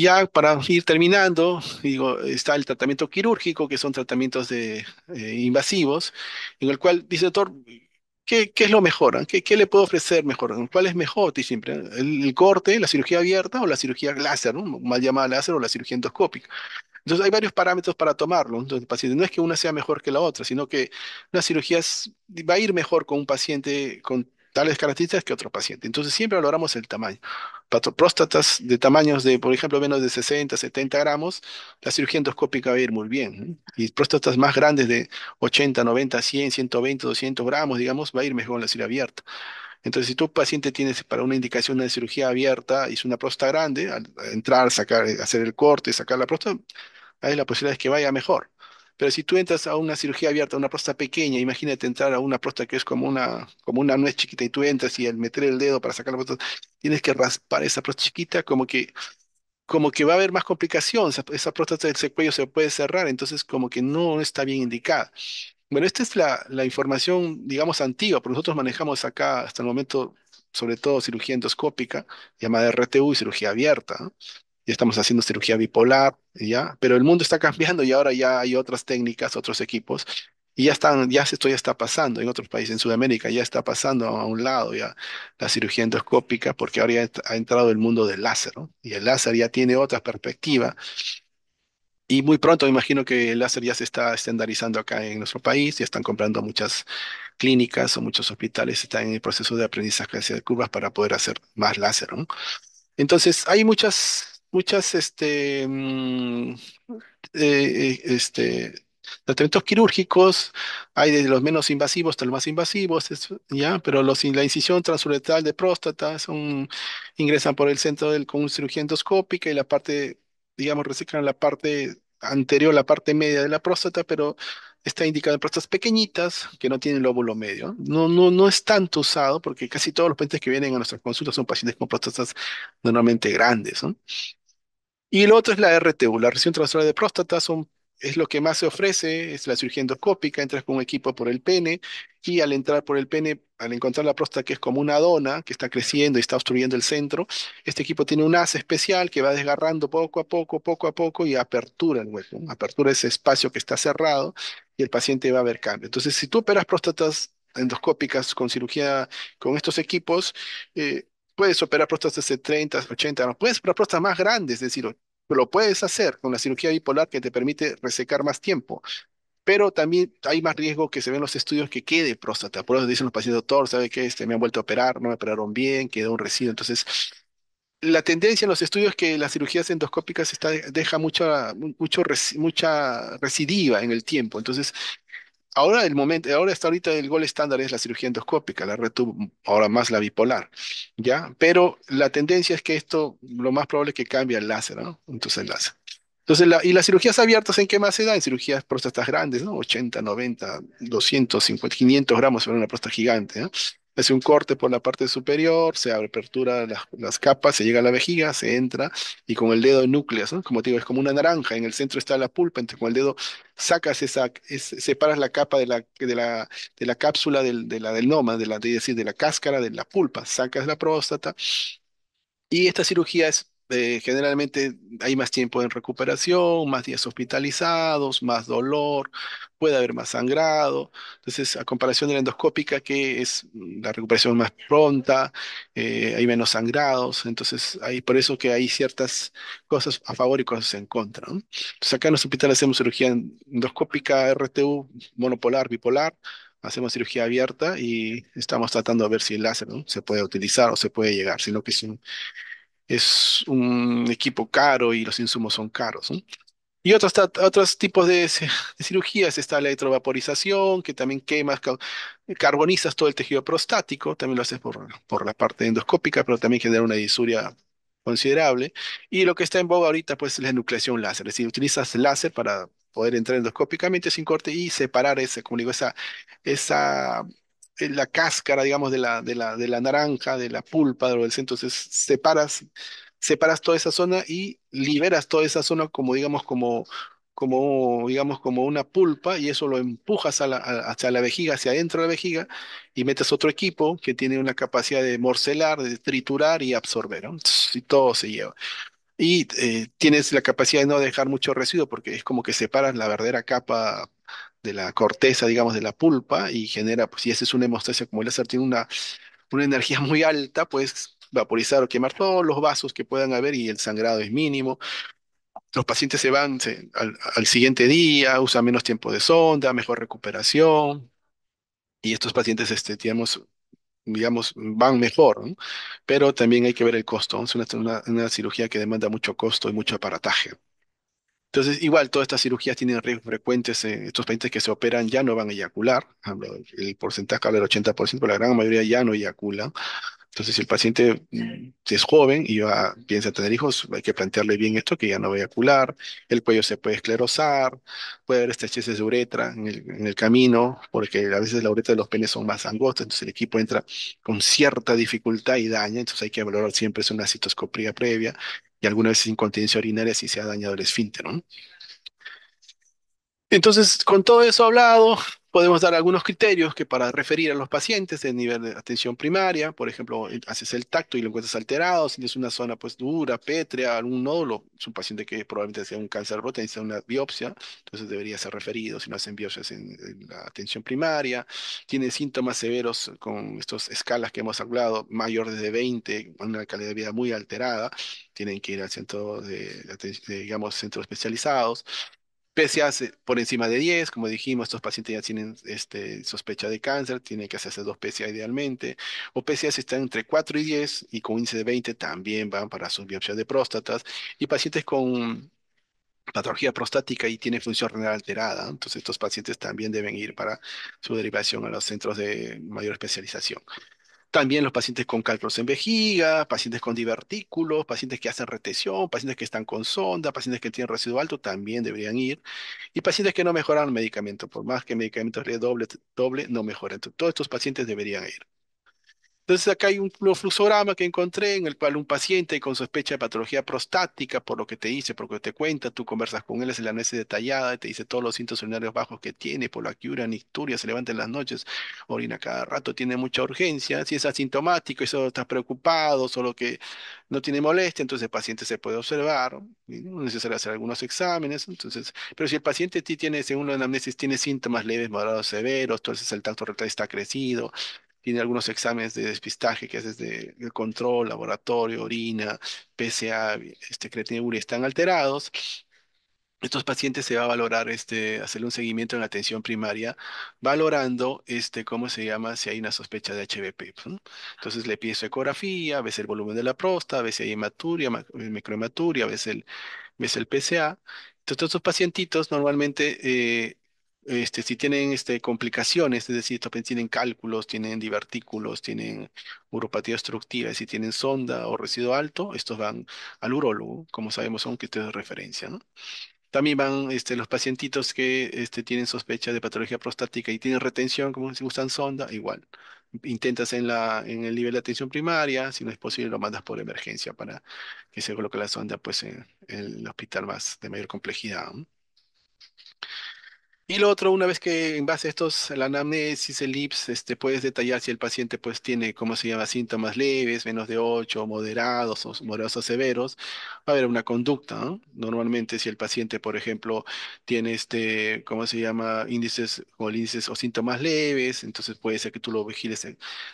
Ya para ir terminando, digo, está el tratamiento quirúrgico, que son tratamientos de, eh, invasivos, en el cual dice doctor, ¿qué, qué es lo mejor? Ah? ¿Qué, qué le puedo ofrecer mejor? ¿Cuál es mejor? siempre, ¿El, corte, la cirugía abierta o la cirugía láser, mal llamada láser o la cirugía endoscópica? Entonces hay varios parámetros para tomarlo. Entonces, el paciente no es que una sea mejor que la otra, sino que una cirugía va a ir mejor con un paciente con tales características que otro paciente. Entonces siempre valoramos el tamaño. Para próstatas de tamaños de, por ejemplo, menos de 60, 70 gramos, la cirugía endoscópica va a ir muy bien. ¿eh? Y próstatas más grandes de 80, 90, 100, 120, 200 gramos, digamos, va a ir mejor en la cirugía abierta. Entonces, si tu paciente tiene para una indicación de cirugía abierta, y es una próstata grande, al entrar, sacar, hacer el corte, sacar la próstata, hay la posibilidad de que vaya mejor. Pero si tú entras a una cirugía abierta, a una próstata pequeña, imagínate entrar a una próstata que es como una, como una nuez chiquita y tú entras y al meter el dedo para sacar la próstata, tienes que raspar esa próstata chiquita, como que, como que va a haber más complicación, esa, próstata del cuello se puede cerrar, entonces como que no está bien indicada. Bueno, esta es la, información, digamos, antigua, porque nosotros manejamos acá hasta el momento, sobre todo cirugía endoscópica, llamada RTU y cirugía abierta. Ya estamos haciendo cirugía bipolar, ¿ya? Pero el mundo está cambiando y ahora ya hay otras técnicas, otros equipos, y ya están, ya esto ya está pasando en otros países, en Sudamérica ya está pasando a un lado ya la cirugía endoscópica, porque ahora ya ha entrado el mundo del láser, Y el láser ya tiene otra perspectiva. Y muy pronto me imagino que el láser ya se está estandarizando acá en nuestro país, ya están comprando muchas clínicas o muchos hospitales, están en el proceso de aprendizaje de curvas para poder hacer más láser, Entonces, hay muchas muchas, este, mm, eh, eh, este, tratamientos quirúrgicos, hay de los menos invasivos hasta los más invasivos, ¿ya? Pero los, la incisión transuretal de próstata son, ingresan por el centro del, con cirugía endoscópica y la parte, digamos, reciclan la parte anterior, la parte media de la próstata, pero está indicado en próstatas pequeñitas que no tienen lóbulo medio. No, no, no es tanto usado porque casi todos los pacientes que vienen a nuestras consultas son pacientes con próstatas normalmente grandes, ¿no? Y lo otro es la RTU, la región transversal de próstata, es lo que más se ofrece, es la cirugía endoscópica, entras con un equipo por el pene y al entrar por el pene, al encontrar la próstata que es como una dona que está creciendo y está obstruyendo el centro, este equipo tiene un as especial que va desgarrando poco a poco, poco a poco y apertura el hueco, apertura ese espacio que está cerrado y el paciente va a ver cambio. Entonces, si tú operas próstatas endoscópicas con cirugía, con estos equipos, eh, puedes operar próstata de 30, 80, no, puedes operar próstata más grande, es decir, lo puedes hacer con la cirugía bipolar que te permite resecar más tiempo. Pero también hay más riesgo que se ven los estudios que quede próstata. Por eso dicen los pacientes, doctor, ¿sabe qué? Este, me han vuelto a operar, no me operaron bien, quedó un residuo. Entonces, la tendencia en los estudios es que las cirugías endoscópicas está, deja mucha, mucho, mucha residiva en el tiempo. Entonces, Ahora el momento, ahora está ahorita el gol estándar es la cirugía endoscópica, la retu, ahora más la bipolar, ¿ya? Pero la tendencia es que esto, lo más probable es que cambie el láser, ¿no? Entonces el láser. Entonces, y las cirugías abiertas, ¿en qué más se dan? En cirugías próstatas grandes, ¿no? 80, 90, 250, 500 gramos para una próstata gigante, ¿no? hace un corte por la parte superior, se abre apertura las, capas, se llega a la vejiga, se entra y con el dedo núcleos, ¿no? como te digo, es como una naranja, en el centro está la pulpa, entre con el dedo sacas esa, separas la capa de la, de la, de la cápsula del, de la del noma, de la, decir, de la cáscara, de la pulpa, sacas la próstata, y esta cirugía es eh, generalmente hay más tiempo en recuperación, más días hospitalizados, más dolor, puede haber más sangrado. Entonces, a comparación de la endoscópica, que es la recuperación más pronta, eh, hay menos sangrados. Entonces, hay, por eso que hay ciertas cosas a favor y cosas en contra. Entonces, acá en el hospital hacemos cirugía endoscópica, RTU, monopolar, bipolar. Hacemos cirugía abierta y estamos tratando de ver si el láser se puede utilizar o se puede llegar, sino que es un, es un equipo caro y los insumos son caros. Y otros, otros tipos <laughs> de, cirugías está la electrovaporización, que también quemas, carbonizas todo el tejido prostático, también lo haces por, por la parte endoscópica, pero también genera una disuria considerable. Y lo que está en boga ahorita pues, es la nucleación láser, es decir, utilizas láser para poder entrar endoscópicamente sin corte y separar ese, como digo, esa, esa la cáscara, digamos, de la, de la, de la naranja, de la pulpa, de lo del centro. Entonces, separas, separas toda esa zona y liberas toda esa zona como, digamos, como, como, digamos, como una pulpa y eso lo empujas a la, hacia la vejiga, hacia adentro de la vejiga y metes otro equipo que tiene una capacidad de morcelar, de triturar y absorber, Y todo se lleva. Y eh, tienes la capacidad de no dejar mucho residuo porque es como que separas la verdadera capa de la corteza, digamos, de la pulpa y genera, pues si esa es una hemostasia como el láser, tiene una, una energía <laughs> muy alta, pues vaporizar o quemar todos los vasos que puedan haber y el sangrado es mínimo. Los pacientes se van al, siguiente día, usan menos tiempo de sonda, mejor recuperación y estos pacientes, este, digamos, van mejor, Pero también hay que ver el costo. Es una cirugía que demanda mucho costo y mucho aparataje. Entonces, igual, todas estas cirugías tienen riesgos frecuentes. Eh, estos pacientes que se operan ya no van a eyacular. El porcentaje habla del 80%, pero la gran mayoría ya no eyacula. Entonces, si el paciente mm, es joven y va- piensa tener hijos, hay que plantearle bien esto, que ya no va a eyacular. El cuello se puede esclerosar, puede haber estrecheces de uretra en el, camino, porque a veces la uretra de los penes son más angostas, entonces el equipo entra con cierta dificultad y daña, entonces hay que valorar siempre es una citoscopía previa y alguna vez incontinencia urinaria si se ha dañado el esfínter, ¿no? Entonces, con todo eso hablado, Podemos dar algunos criterios que para referir a los pacientes de nivel de atención primaria, por ejemplo, eh, haces el tacto y lo encuentras alterado, si tienes una zona pues dura, pétrea, algún nódulo, es un paciente que probablemente sea un cáncer próstata, necesita una biopsia, entonces debería ser referido si no hacen biopsias en, la atención primaria, tiene síntomas severos con estas escalas que hemos hablado, mayores de 20, una calidad de vida muy alterada, tienen que ir al centro de, de digamos, centros especializados, PCAs eh, por encima de 10, como dijimos, estos pacientes ya tienen este, sospecha de cáncer, tienen que hacerse dos PCA idealmente, o PCAs están entre 4 y 10 y con índice de 20 también van para sus biopsia de próstatas, y pacientes con patología prostática y tiene función renal alterada. Entonces, estos pacientes también deben ir para su derivación a los centros de mayor especialización. También los pacientes con cálculos en vejiga, pacientes con divertículos, pacientes que hacen retención, pacientes que están con sonda, pacientes que tienen residuo alto también deberían ir. Y pacientes que no mejoran el medicamento, por más que medicamentos le doble, doble no mejoran. todos estos pacientes deberían ir. Entonces acá hay un fluxorama que encontré en el cual un paciente con sospecha de patología prostática, por lo que te dice, por lo que te cuenta, tú conversas con él, es la análisis detallada, te dice todos los síntomas urinarios bajos que tiene, por la que nicturia, se levanta en las noches, orina cada rato, tiene mucha urgencia, si es asintomático, eso estás preocupado, solo que no tiene molestia, entonces el paciente se puede observar, no necesario hacer algunos exámenes, entonces, pero si el paciente tiene, según la anamnesis, tiene síntomas leves, moderados, severos, entonces el tacto rectal está crecido, tiene algunos exámenes de despistaje que haces de, de control, laboratorio, orina, PSA, este, creatina, están alterados. Estos pacientes se va a valorar, este, hacerle un seguimiento en la atención primaria, valorando, este, cómo se llama, si hay una sospecha de HBP. Entonces le pides ecografía, ves el volumen de la próstata, ves si hay hematuria, microhematuria, a el, ves el PSA. Entonces, estos pacientitos normalmente eh, si este, tienen este, complicaciones, es decir, tienen cálculos, tienen divertículos, tienen uropatía obstructiva, si tienen sonda o residuo alto, estos van al urólogo, como sabemos son criterios de referencia, También van este, los pacientitos que este, tienen sospecha de patología prostática y tienen retención, como si usan sonda, igual. Intentas en, el nivel de atención primaria, si no es posible, lo mandas por emergencia para que se coloque la sonda pues, en, el hospital más de mayor complejidad. Y lo otro, una vez que en base a estos, la anamnesis, el IPS, este, puedes detallar si el paciente pues tiene, ¿cómo se llama?, síntomas leves, menos de 8, moderados o moderados o severos, va a haber una conducta, ¿no? Normalmente si el paciente, por ejemplo, tiene este, ¿cómo se llama?, índices o o síntomas leves, entonces puede ser que tú lo vigiles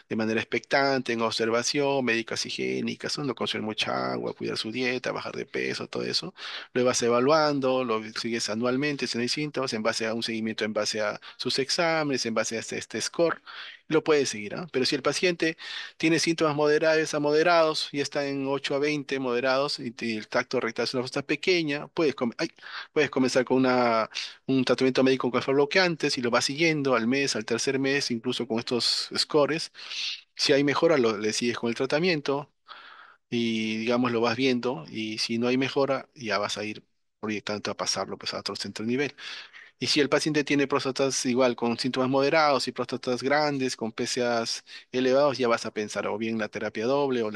de manera expectante, en observación, médicas higiénicas, ¿no? no consumir mucha agua, cuidar su dieta, bajar de peso, todo eso. Lo vas evaluando, lo sigues anualmente, si no hay síntomas, en base a un seguimiento en base a sus exámenes, en base a este, este score, lo puedes seguir. ¿ah? Pero si el paciente tiene síntomas moderados a moderados y está en 8 a 20 moderados y, el tacto rectal es una cosa pequeña, puedes, comenzar con un tratamiento médico con bloqueantes y lo vas siguiendo al mes, al tercer mes, incluso con estos scores. Si hay mejora, lo, le sigues con el tratamiento y digamos lo vas viendo y si no hay mejora, ya vas a ir proyectando a pasarlo pues, a otro centro de nivel. Y si el paciente tiene próstatas igual, con síntomas moderados y próstatas grandes, con PSAs elevados, ya vas a pensar o bien la terapia doble o eh,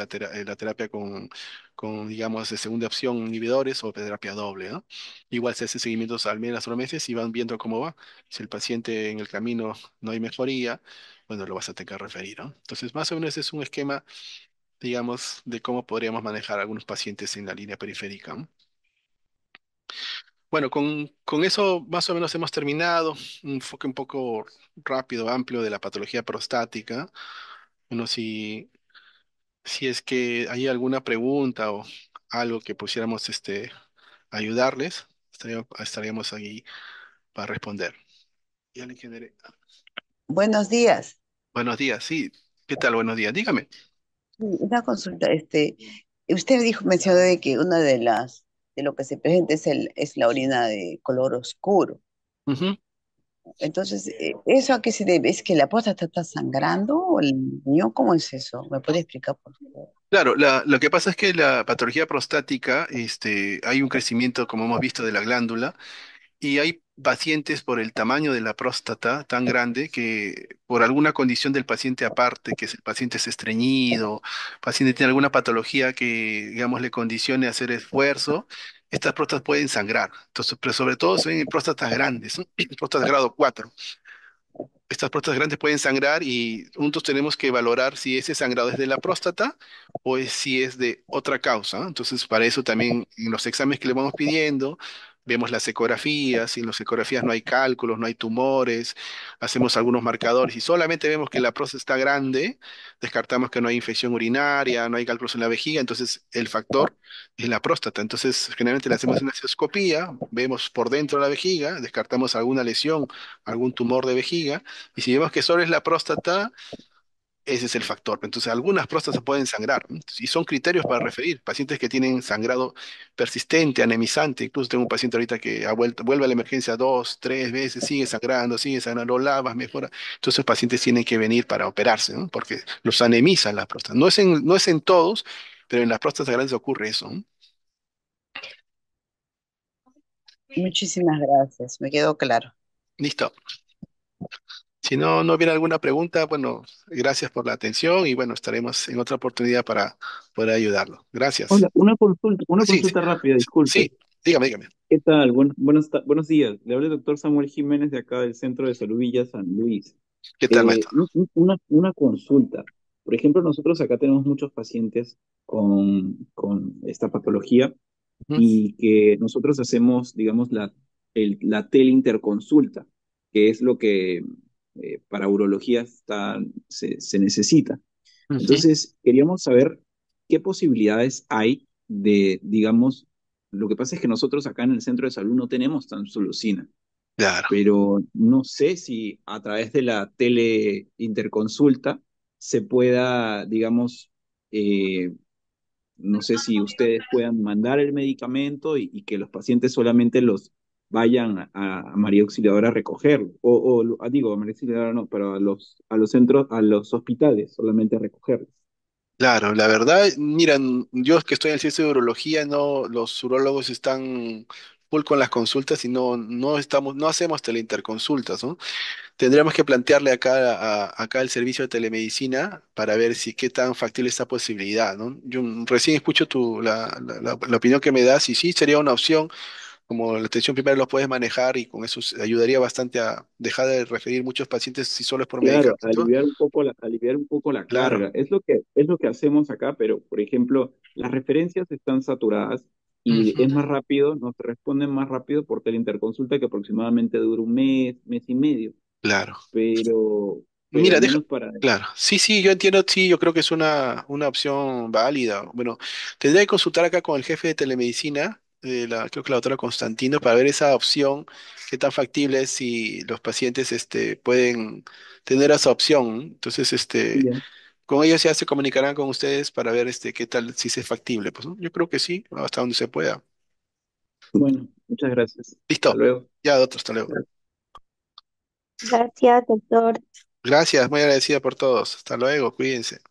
la, terapia con, con, digamos, de segunda opción, inhibidores o terapia doble, ¿no? Igual se hace seguimientos al menos los meses y van viendo cómo va. Si el paciente en el camino no hay mejoría, bueno, lo vas a tener que referir, Entonces, más o menos es un esquema digamos, de cómo podríamos manejar algunos pacientes en la línea periférica. Bueno, con, con eso más o menos hemos terminado. Un enfoque un poco rápido, amplio de la patología prostática. Bueno, si, si es que hay alguna pregunta o algo que pusiéramos este, ayudarles, estaríamos ahí para responder. Buenos días. Buenos días, sí. ¿Qué tal? Buenos días. Dígame. Una consulta, este, usted dijo, mencionó de que una de las lo que se presenta es, el, es la orina de color oscuro. Entonces, eh, ¿eso a qué se debe? ¿Es que la próstata está sangrando o el niño? ¿Cómo es eso? ¿Me puede explicar, por qué. Claro, lo que pasa es que la patología prostática, este, hay un crecimiento, como hemos visto, de la glándula y hay pacientes por el tamaño de la próstata tan grande que por alguna condición del paciente aparte, que es el paciente es estreñido, paciente tiene alguna patología que, digamos, le condicione a hacer esfuerzo, estas próstatas pueden sangrar. Entonces, pero sobre todo son en próstatas grandes, ¿no? <clears throat> próstatas grado 4. Estas próstatas grandes pueden sangrar y juntos tenemos que valorar si ese sangrado es de la próstata o si es de otra causa. Entonces, para eso también en los exámenes que le vamos pidiendo, Vemos las ecografías, y en las ecografías no hay cálculos, no hay tumores, hacemos algunos marcadores y solamente vemos que la próstata está grande, descartamos que no hay infección urinaria, no hay cálculos en la vejiga, entonces el factor es la próstata. Entonces generalmente le hacemos una escopía, vemos por dentro la vejiga, descartamos alguna lesión, algún tumor de vejiga, y si vemos que solo es la próstata, ese es el factor. Entonces, algunas se pueden sangrar y son criterios para referir. Pacientes que tienen sangrado persistente, anemizante. Incluso tengo un paciente ahorita que vuelve a la emergencia dos, tres veces, sigue sangrando, sigue sangrando, lo lavas, mejora. Entonces, los pacientes tienen que venir para operarse, ¿no? porque los anemizan las próstatas. No es, en, no es en todos, pero en las próstatas grandes ocurre eso. Muchísimas gracias, me quedó claro. Listo. Si no, no hubiera alguna pregunta, bueno, gracias por la atención y bueno, estaremos en otra oportunidad para poder ayudarlo. Gracias. una consulta, una consulta rápida, disculpe. sí, dígame, dígame. ¿Qué tal? buenos, días. Le hablo el doctor Samuel Jiménez de acá del Centro de Salud Villa San Luis. ¿Qué tal, eh, maestro? una, una consulta. Por ejemplo, nosotros acá tenemos muchos pacientes con, con esta patología y que nosotros hacemos, digamos, la, el- la teleinterconsulta, que es lo que eh, para urología está, se, necesita. Entonces, queríamos saber qué posibilidades hay de, digamos, lo que pasa es que nosotros acá en el centro de salud no tenemos tan solucina. Claro. Pero no sé si a través de la teleinterconsulta se pueda, digamos, eh, no sé si ustedes puedan mandar el medicamento y, y, que los pacientes solamente los vayan a, María Auxiliadora a recoger o, o, digo, a María Auxiliadora no, pero a los, a los centros, a los hospitales solamente a recogerlos. Claro, la verdad, miran, yo que estoy en el centro de urología, no, los urologos están full con las consultas y no, no estamos, no hacemos teleinterconsultas, ¿no? Tendríamos que plantearle acá, a- acá el servicio de telemedicina para ver si qué tan factible es esta posibilidad, ¿no? Yo recién escucho tu, la, la- la opinión que me das y sí, sería una opción como la atención primaria los puedes manejar y con eso ayudaría bastante a dejar de referir muchos pacientes si solo es por Claro, aliviar un poco la, aliviar un poco la carga. Es lo que, es lo que hacemos acá, pero por ejemplo, las referencias están saturadas y es más rápido, nos responden más rápido por teleinterconsulta que aproximadamente dura un mes, mes y medio, Claro. pero, Mira, para... claro, sí, sí, yo entiendo, sí, yo creo que es una, una opción válida. Bueno, tendría que consultar acá con el jefe de telemedicina de la, creo que la doctora Constantino, para ver esa opción, qué tan factible es si los pacientes este, pueden tener esa opción. Entonces, este, con ellos ya se comunicarán con ustedes para ver este, qué tal, si es factible. Pues, Yo creo que sí, hasta donde se pueda. Bueno, muchas gracias. Listo. luego. Ya, doctor, hasta luego. Gracias, doctor. Gracias, muy agradecida por todos. Hasta luego, cuídense.